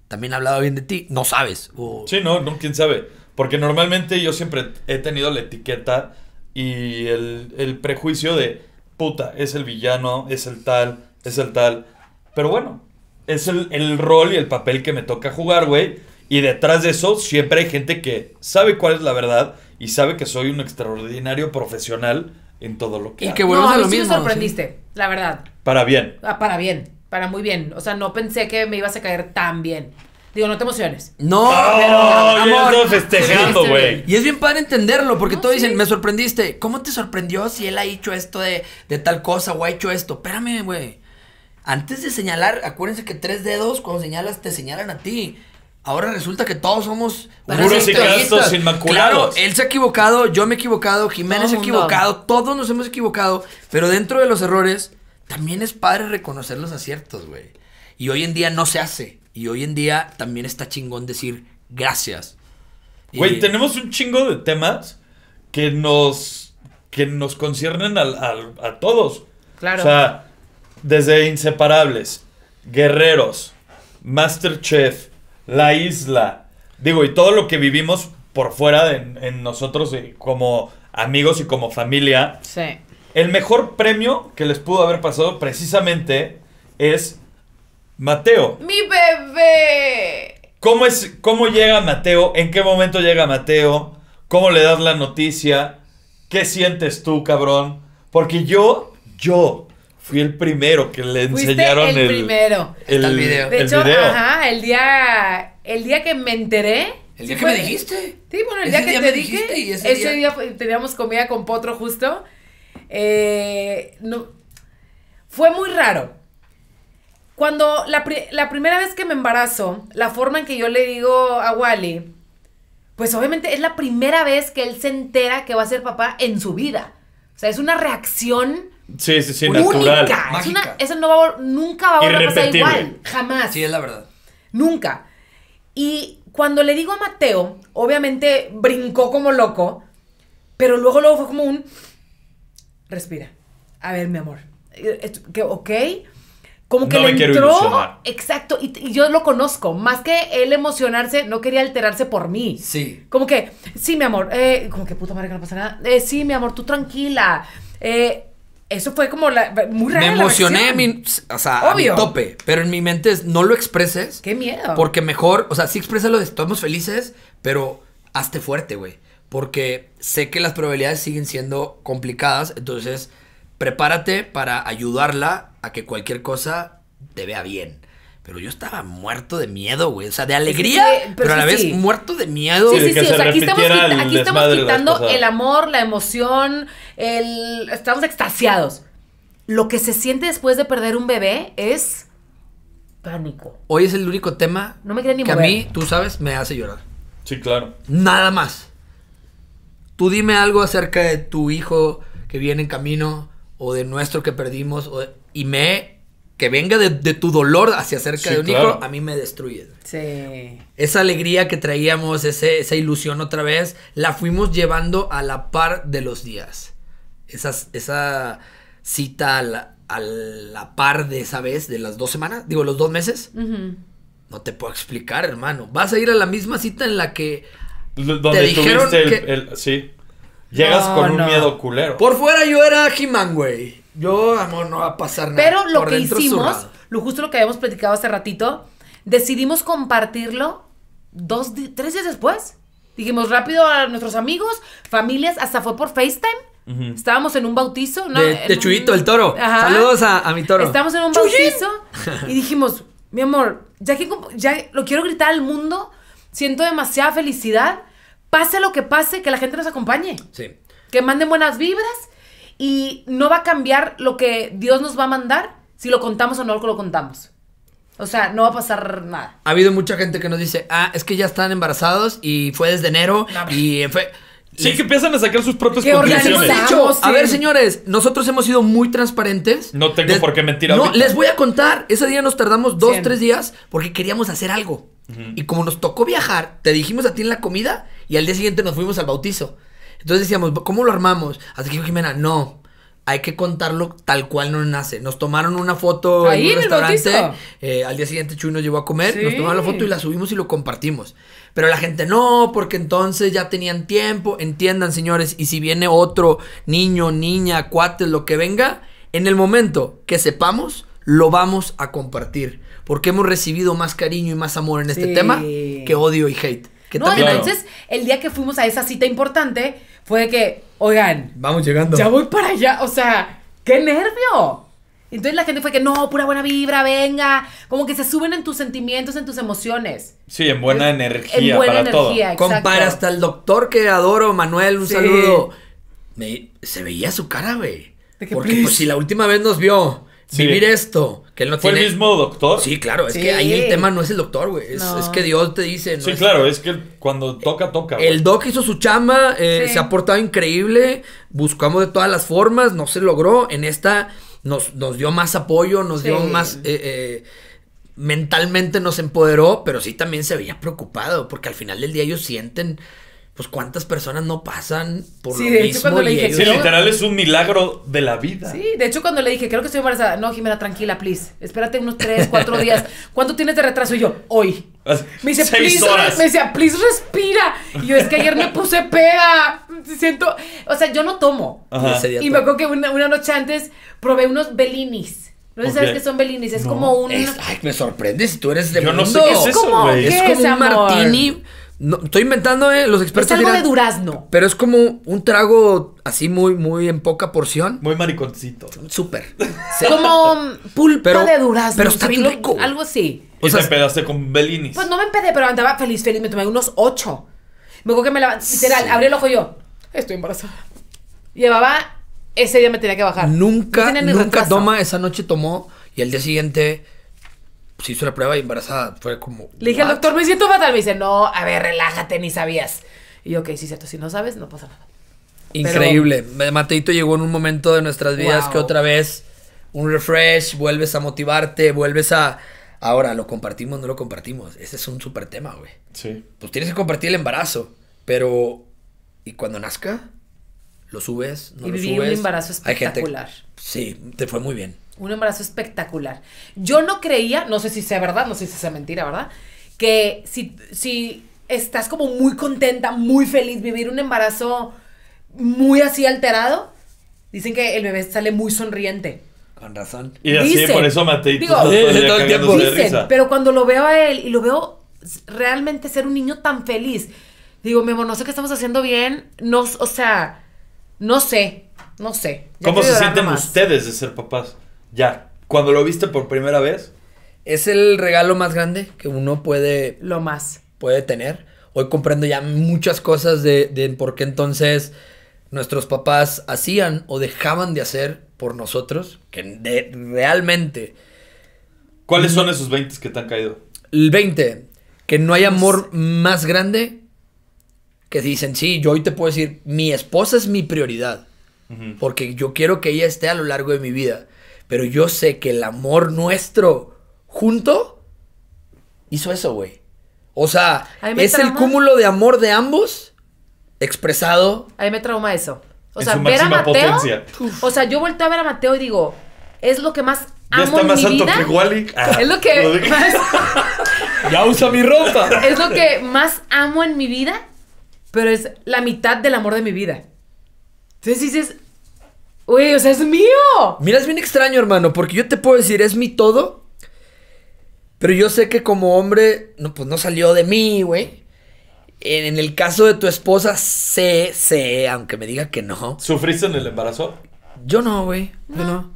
Speaker 3: también ha hablado bien de ti. No sabes. Sí, no, no, quién sabe. Porque normalmente
Speaker 2: yo siempre he tenido la etiqueta y el, el prejuicio de, puta, es el villano, es el tal, es el tal. Pero bueno, es el, el rol y el papel que me toca jugar, güey. Y detrás de eso siempre hay gente que sabe cuál es la verdad y sabe que soy un extraordinario profesional en todo lo que... Y que bueno a lo mismo. me sorprendiste, la verdad. Para bien.
Speaker 1: Ah, para bien, para muy bien. O sea, no pensé que me ibas a caer
Speaker 3: tan bien. Digo, no te emociones. No, no festejando, güey. Y es bien padre entenderlo, porque todos dicen, me sorprendiste. ¿Cómo te sorprendió si él ha hecho esto de, de tal cosa o ha hecho esto? Espérame, güey. Antes de señalar, acuérdense que tres dedos, cuando señalas, te señalan a ti. Ahora resulta que todos somos puros y castos inmaculados. Claro, él se ha equivocado, yo me he equivocado, Jiménez se ha equivocado, todos nos hemos equivocado, pero dentro de los errores también es padre reconocer los aciertos, güey. Y hoy en día no se hace. Y hoy en día también está chingón decir gracias. Güey, tenemos un chingo
Speaker 2: de temas que nos, que nos conciernen a, todos. Claro. O sea, desde Inseparables, Guerreros, Masterchef, La Isla, digo, y todo lo que vivimos por fuera en, nosotros eh, como amigos y como familia. Sí. El mejor premio que les pudo haber pasado precisamente es Mateo.
Speaker 1: Mi bebé.
Speaker 2: ¿Cómo, es, ¿Cómo llega Mateo? ¿En qué momento llega Mateo? ¿Cómo le das la noticia? ¿Qué sientes tú, cabrón? Porque yo, yo fui el primero que le enseñaron el, el primero. El, video. De hecho, ajá,
Speaker 1: el día, el día que me enteré. El día que me dijiste. Sí, bueno, el día que te dije. ese, día... teníamos comida con Potro justo. Eh, no, fue muy raro. Cuando la, primera vez que me embarazo, la forma en que yo le digo a Wally, pues obviamente es la primera vez que él se entera que va a ser papá en su vida. O sea, es una reacción
Speaker 3: sí, sí, sí, única. Natural.
Speaker 1: Es eso no va, nunca va a volver a pasar igual. Jamás. Sí, es la verdad. Nunca. Y cuando le digo a Mateo, obviamente brincó como loco, pero luego, luego fue como un... Respira. A ver, mi amor. ¿Ok? como que le entró, exacto, y, yo lo conozco, más que él emocionarse, no quería alterarse por mí. Sí. Como que, sí, mi amor, eh, como que puta madre que no pasa nada, eh, sí, mi amor, tú tranquila. Eh, eso fue como la, muy real Me emocioné, mi,
Speaker 3: o sea, Obvio. a tope, pero en mi mente es, no lo expreses. Qué
Speaker 1: miedo. Porque
Speaker 3: mejor, o sea, sí lo de estamos felices, pero hazte fuerte, güey, porque sé que las probabilidades siguen siendo complicadas, entonces prepárate para ayudarla a que cualquier cosa te vea bien. Pero yo estaba muerto de miedo, güey. O sea, de alegría, pero, a la vez muerto de miedo. Sí, sí, sí. O sea, aquí estamos, quitando el
Speaker 1: amor, la emoción, el... Estamos extasiados. Lo que se siente después de perder un bebé es
Speaker 3: pánico. Hoy es el único tema
Speaker 1: no me ni que a mí,
Speaker 3: tú sabes, me hace llorar. Sí, claro. Nada más. Tú dime algo acerca de tu hijo que viene en camino o de nuestro que perdimos o de y me que venga de, tu dolor hacia cerca de un hijo, a mí me destruye. Sí. Esa alegría que traíamos, esa ilusión otra vez, la fuimos llevando a la par de los días. Esas, esa cita a la, par de esa vez, de las dos semanas, digo, los dos meses. No te puedo explicar, hermano. Vas a ir a la misma cita en la que... donde te dijeron tuviste el, que... Sí. Llegas con un miedo culero. Por fuera yo era he güey. Yo,
Speaker 1: amor, no va a pasar nada. Pero lo que hicimos, lo justo lo que habíamos platicado hace ratito, decidimos compartirlo dos, tres días después. Dijimos rápido a nuestros amigos, familias, hasta fue por FaceTime. Estábamos en un bautizo, De, Chuyito, el
Speaker 3: toro. Saludos a, mi toro. Estábamos en
Speaker 1: un bautizo y dijimos, mi amor, ya que ya lo quiero gritar al mundo, siento demasiada felicidad. Pase lo que pase, que la gente nos acompañe. Sí. Que manden buenas vibras y no va a cambiar lo que Dios nos va a mandar si lo contamos o no lo contamos. O sea, no va a pasar nada.
Speaker 3: Ha habido mucha gente que nos dice, ah, es que ya están embarazados y fue desde enero y fue... Sí, que empiezan a sacar sus propias conclusiones. A ver, señores, nosotros hemos sido muy transparentes.
Speaker 2: No tengo por qué mentir No, les voy
Speaker 3: a contar. Ese día nos tardamos dos, tres días porque queríamos hacer algo. Y como nos tocó viajar, te dijimos a ti en la comida y al día siguiente nos fuimos al bautizo. Entonces decíamos, ¿cómo lo armamos? Así que Jimena, no. Hay que contarlo tal cual no nace. Nos tomaron una foto en un restaurante. Eh, al día siguiente Chuy nos llevó a comer. Nos tomaron la foto y la subimos y lo compartimos. Pero la gente no, porque entonces ya tenían tiempo. Entiendan, señores. Y si viene otro niño, niña, cuate, lo que venga, en el momento que sepamos, lo vamos a compartir. Porque hemos recibido más cariño y más amor en este tema que odio y hate entonces,
Speaker 1: el día que fuimos a esa cita importante, fue que,
Speaker 3: oigan, vamos llegando. Ya voy
Speaker 1: para allá, o sea, qué nervio. Entonces la gente fue que no, pura buena vibra, venga. Como que se suben en tus sentimientos, en tus emociones.
Speaker 3: Sí, en buena energía. En buena para energía, todo. Compara hasta el doctor que adoro, Manuel, un saludo. se veía su cara, güey. Porque pues, si la última vez nos vio Vivir esto, que él no ¿Fue el mismo doctor? Sí, claro, es que ahí el tema no es el doctor, güey. Es, que Dios te dice. sí, claro, es
Speaker 2: que cuando toca, toca. El
Speaker 3: doc hizo su chama, eh, se ha portado increíble, buscamos de todas las formas, no se logró. En esta nos, nos dio más apoyo, nos dio más. Eh, eh, mentalmente nos empoderó, pero sí también se veía preocupado, porque al final del día ellos sienten pues cuántas personas no pasan por lo mismo Sí, literal
Speaker 1: es
Speaker 2: un milagro de la vida. Sí,
Speaker 1: de hecho cuando le dije, creo que estoy embarazada, no, Jimena, tranquila, please, espérate unos tres, cuatro días. ¿Cuánto tienes de retraso? Y yo, hoy.
Speaker 2: Me dice, please, me
Speaker 1: dice please respira. Y yo, es que ayer me puse peda. Siento, o sea, yo no tomo. Ajá. Y me acuerdo que una, noche antes probé unos Bellinis. No sé sabes qué son Bellinis, es como un... ay,
Speaker 3: me sorprende si tú eres de Yo no sé qué es, eso, como, es, como, es, un martini no, estoy inventando, ¿eh? Los expertos. Es algo de
Speaker 1: durazno.
Speaker 3: Pero es como un trago así muy, muy en poca porción. Muy mariconcito. Súper. Como pulpa de durazno. Pero está bien
Speaker 1: Algo así.
Speaker 3: empedaste con
Speaker 2: Bellinis. Pues
Speaker 1: no me empedé, pero andaba feliz, feliz. Me tomé unos ocho. Me acuerdo que me la. Literal, abrí el ojo yo. Estoy embarazada. Llevaba. Ese día me tenía que bajar.
Speaker 3: Nunca, nunca toma. Esa noche tomó. Y el día siguiente se pues, hizo la prueba y embarazada. Fue como.
Speaker 1: Le dije al doctor, me siento fatal. Me dice, no, a ver, relájate, ni sabías. Y yo, ok, sí, cierto, si no sabes, no pasa nada.
Speaker 3: Increíble. Mateito llegó en un momento de nuestras vidas que otra vez un refresh, vuelves a motivarte, vuelves a. Ahora, ¿lo compartimos no lo compartimos? Ese es un súper tema, güey. Sí. Pues tienes que compartir el embarazo, pero. ¿Y cuando nazca? ¿Lo subes? ¿No y lo subes? un embarazo espectacular. Hay Sí, te fue muy bien.
Speaker 1: Un embarazo espectacular. Yo no creía, no sé si sea verdad, no sé si sea mentira, ¿verdad? Que si, si estás como muy contenta, muy feliz, vivir un embarazo muy así alterado, dicen que el bebé sale muy sonriente.
Speaker 3: Con razón. Y así por eso Matei pues, digo, todo el tiempo Pero
Speaker 1: cuando lo veo a él y lo veo realmente ser un niño tan feliz, digo, mi amor, no sé qué estamos haciendo bien, no, o sea, no sé, no sé. ¿Cómo se sienten
Speaker 2: ustedes de ser
Speaker 3: papás? Ya, cuando lo viste por primera vez. Es el regalo más grande que uno puede... Lo más. Puede tener. Hoy comprendo ya muchas cosas de, por qué entonces nuestros papás hacían o dejaban de hacer por nosotros, que realmente... ¿Cuáles son esos 20 que te han caído? El 20, que no hay amor más grande que dicen, sí, yo hoy te puedo decir, mi esposa es mi prioridad, porque yo quiero que ella esté a lo largo de mi vida. Pero yo sé que el amor nuestro junto hizo eso, güey. O sea, es el cúmulo de amor de ambos expresado. A me trauma eso. O sea, ver a Mateo.
Speaker 1: O sea, yo volteo
Speaker 3: a ver a Mateo y digo,
Speaker 1: es lo que más ya amo está más alto que
Speaker 2: ah, es lo que más...
Speaker 3: ya usa mi ropa. Es lo que
Speaker 1: más amo en mi vida, pero es la mitad del amor de mi vida.
Speaker 3: Entonces dices, Güey, o sea, es mío. Mira, es bien extraño, hermano, porque yo te puedo decir, es mi todo. Pero yo sé que como hombre, no, pues no salió de mí, güey. En, el caso de tu esposa, sé, sé, aunque me diga que no. ¿Sufriste en el embarazo? Yo no, güey. Yo no.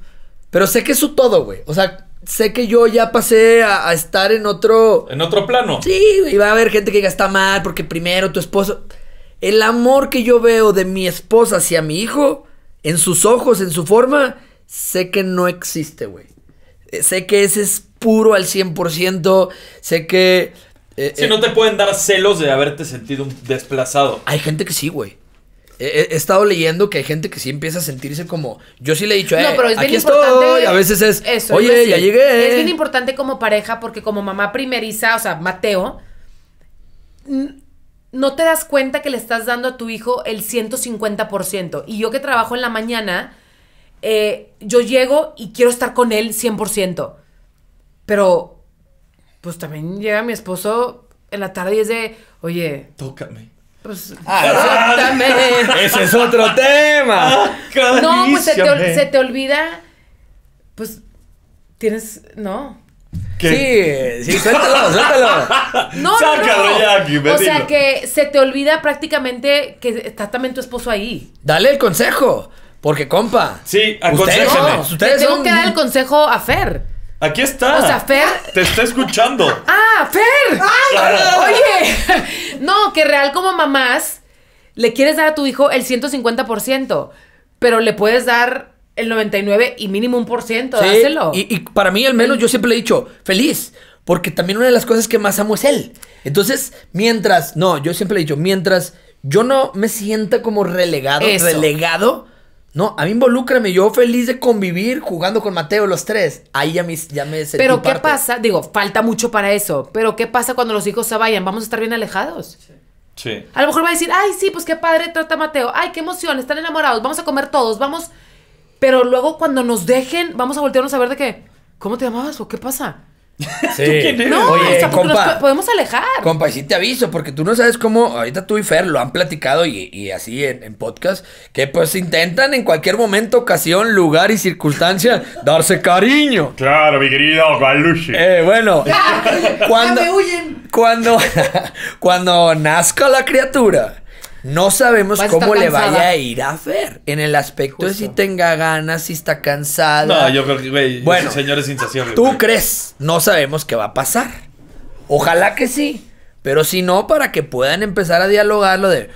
Speaker 3: Pero sé que es su todo, güey. O sea, sé que yo ya pasé a, estar en otro. En otro plano. Sí, güey. y va a haber gente que diga está mal porque primero tu esposo. El amor que yo veo de mi esposa hacia mi hijo en sus ojos, en su forma, sé que no existe, güey. Eh, sé que ese es puro al 100%, sé que... Eh, si eh, no te
Speaker 2: pueden dar celos de haberte sentido desplazado. Hay gente
Speaker 3: que sí, güey. He, estado leyendo que hay gente que sí empieza a sentirse como. Yo sí le he dicho, eh, no, aquí estoy. a veces es, oye, ya llegué. Es bien
Speaker 1: importante como pareja porque como mamá primeriza, o sea, Mateo no te das cuenta que le estás dando a tu hijo el 150%. Y yo que trabajo en la mañana, eh, yo llego y quiero estar con él 100%. Pero, pues también llega mi esposo en la tarde y es de,
Speaker 3: oye... Tócame.
Speaker 1: Pues, ah.
Speaker 3: Ese es otro tema. Ah, no, pues, se te, se
Speaker 1: te olvida, pues tienes, no,
Speaker 3: Sí, sí, suéltalo, suéltalo. Sácalo O sea
Speaker 1: que se te olvida prácticamente que está también tu esposo ahí.
Speaker 3: Dale el consejo. Porque, compa. Sí, aconsejame. tengo que
Speaker 1: dar el consejo a Fer.
Speaker 3: Aquí está. O sea, Fer. Te está escuchando.
Speaker 1: ¡Ah, Fer! Oye. No, que real como mamás, le quieres dar a tu hijo el 150%, pero le puedes dar el 99 y mínimo un por ciento,
Speaker 3: Y, para mí, al menos, yo siempre le he dicho, feliz. Porque también una de las cosas que más amo es él. Entonces, mientras, no, yo siempre le he dicho, mientras yo no me sienta como relegado, relegado, no, a mí involúcrame, yo feliz de convivir jugando con Mateo los tres. Ahí ya me, ya me Pero ¿qué pasa?
Speaker 1: Digo, falta mucho para eso. Pero ¿qué pasa cuando los hijos se vayan? Vamos a estar bien alejados. Sí. A lo mejor va a decir, ay, sí, pues qué padre trata Mateo. Ay, qué emoción, están enamorados, vamos a comer todos, vamos. Pero luego cuando nos dejen, vamos a voltearnos a ver de qué. ¿Cómo te llamabas o qué pasa?
Speaker 3: ¿Tú quién eres? No, Oye, o
Speaker 1: podemos alejar.
Speaker 3: Compa, y sí te aviso, porque tú no sabes cómo. Ahorita tú y Fer lo han platicado y, así en, podcast. Que pues intentan en cualquier momento, ocasión, lugar y circunstancia darse cariño. Claro, mi querido Galushi. Eh, bueno. cuando, ya Cuando, cuando nazca la criatura no sabemos cómo le vaya a ir a Fer. En el aspecto de si tenga ganas, si está cansado. No, yo creo que, güey, bueno, señores, Tú crees, no sabemos qué va a pasar. Ojalá que sí. Pero si no, para que puedan empezar a dialogar lo de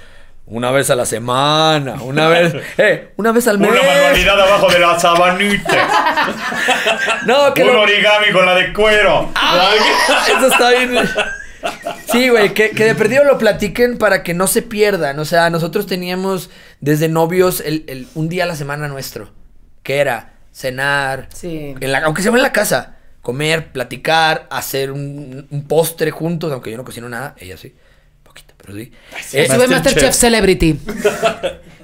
Speaker 3: una vez a la semana, una vez, eh, una vez al mes. Una manualidad abajo de la sabanita. no, que Un origami con la de cuero. eso está bien. Sí, güey, que, de perdido lo platiquen para que no se pierdan. O sea, nosotros teníamos desde novios un día a la semana nuestro, que era cenar, aunque se va en la casa, comer, platicar, hacer un, postre juntos, aunque yo no cocino nada, ella sí, poquito, pero sí. Eh, Masterchef Celebrity.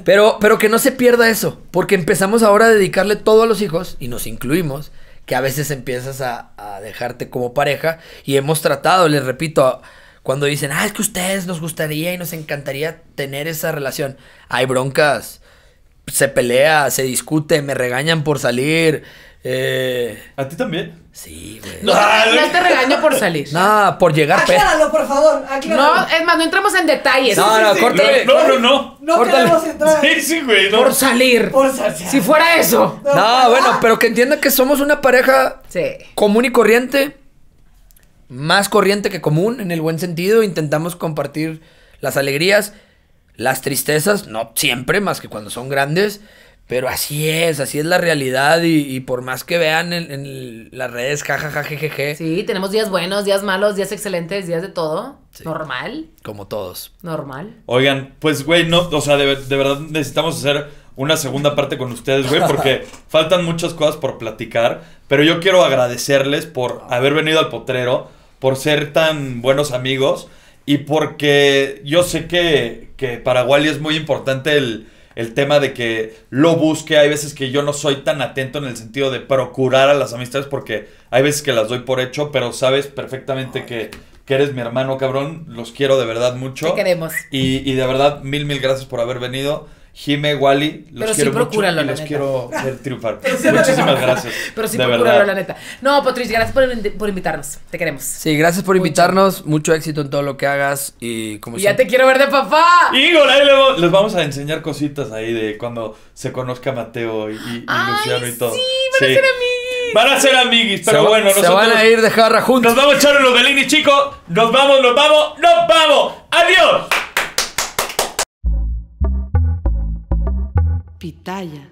Speaker 3: pero, pero que no se pierda eso, porque empezamos ahora a dedicarle todo a los hijos y nos incluimos que a veces empiezas a, dejarte como pareja y hemos tratado, les repito, cuando dicen, ah, es que ustedes nos gustaría y nos encantaría tener esa relación, hay broncas, se pelea, se discute, me regañan por salir. Eh... ¿A ti también? Sí, güey. Ah, no, te regaño por salir. No, por llegar Acláralo,
Speaker 1: por favor. No, es más, no entramos en detalles. No, no, No, no, no. entrar. Sí, sí,
Speaker 3: güey. Por salir.
Speaker 1: Por salir. Si fuera eso. No, bueno,
Speaker 3: pero que entienda que somos una pareja común y corriente. Más corriente que común, en el buen sentido. Intentamos compartir las alegrías, las tristezas, no siempre, más que cuando son grandes. Pero así es, así es la realidad y, por más que vean en, las redes, jajaja, Sí, tenemos
Speaker 1: días buenos, días malos, días excelentes, días de todo. Normal.
Speaker 2: Como todos. Normal. Oigan, pues, güey, no, o sea, de, verdad necesitamos hacer una segunda parte con ustedes, güey, porque faltan muchas cosas por platicar, pero yo quiero agradecerles por haber venido al potrero, por ser tan buenos amigos y porque yo sé que, que para Wally es muy importante el el tema de que lo busque. Hay veces que yo no soy tan atento en el sentido de procurar a las amistades porque hay veces que las doy por hecho, pero sabes perfectamente que, que eres mi hermano, cabrón. Los quiero de verdad mucho. queremos. Y, y de verdad, mil, mil gracias por haber venido. Jime, Wally, los Pero quiero sí mucho y los quiero ver triunfar. Muchísimas gracias. Pero
Speaker 1: sí, de la neta. No, Patricia, gracias por, por, invitarnos. Te queremos.
Speaker 3: Sí, gracias por invitarnos. Mucho éxito en todo lo que hagas. Y como ya te
Speaker 1: quiero ver de papá. Y
Speaker 3: ahí les, vamos a
Speaker 2: enseñar cositas ahí de cuando se conozca Mateo y, Luciano y todo. Sí, van a ser amiguis. Van a ser amiguis, pero bueno, nosotros. Se van a
Speaker 3: ir de jarra juntos. Nos vamos, a echar los
Speaker 2: Belini, chicos. Nos vamos, nos vamos, nos vamos. ¡Adiós!
Speaker 1: Itália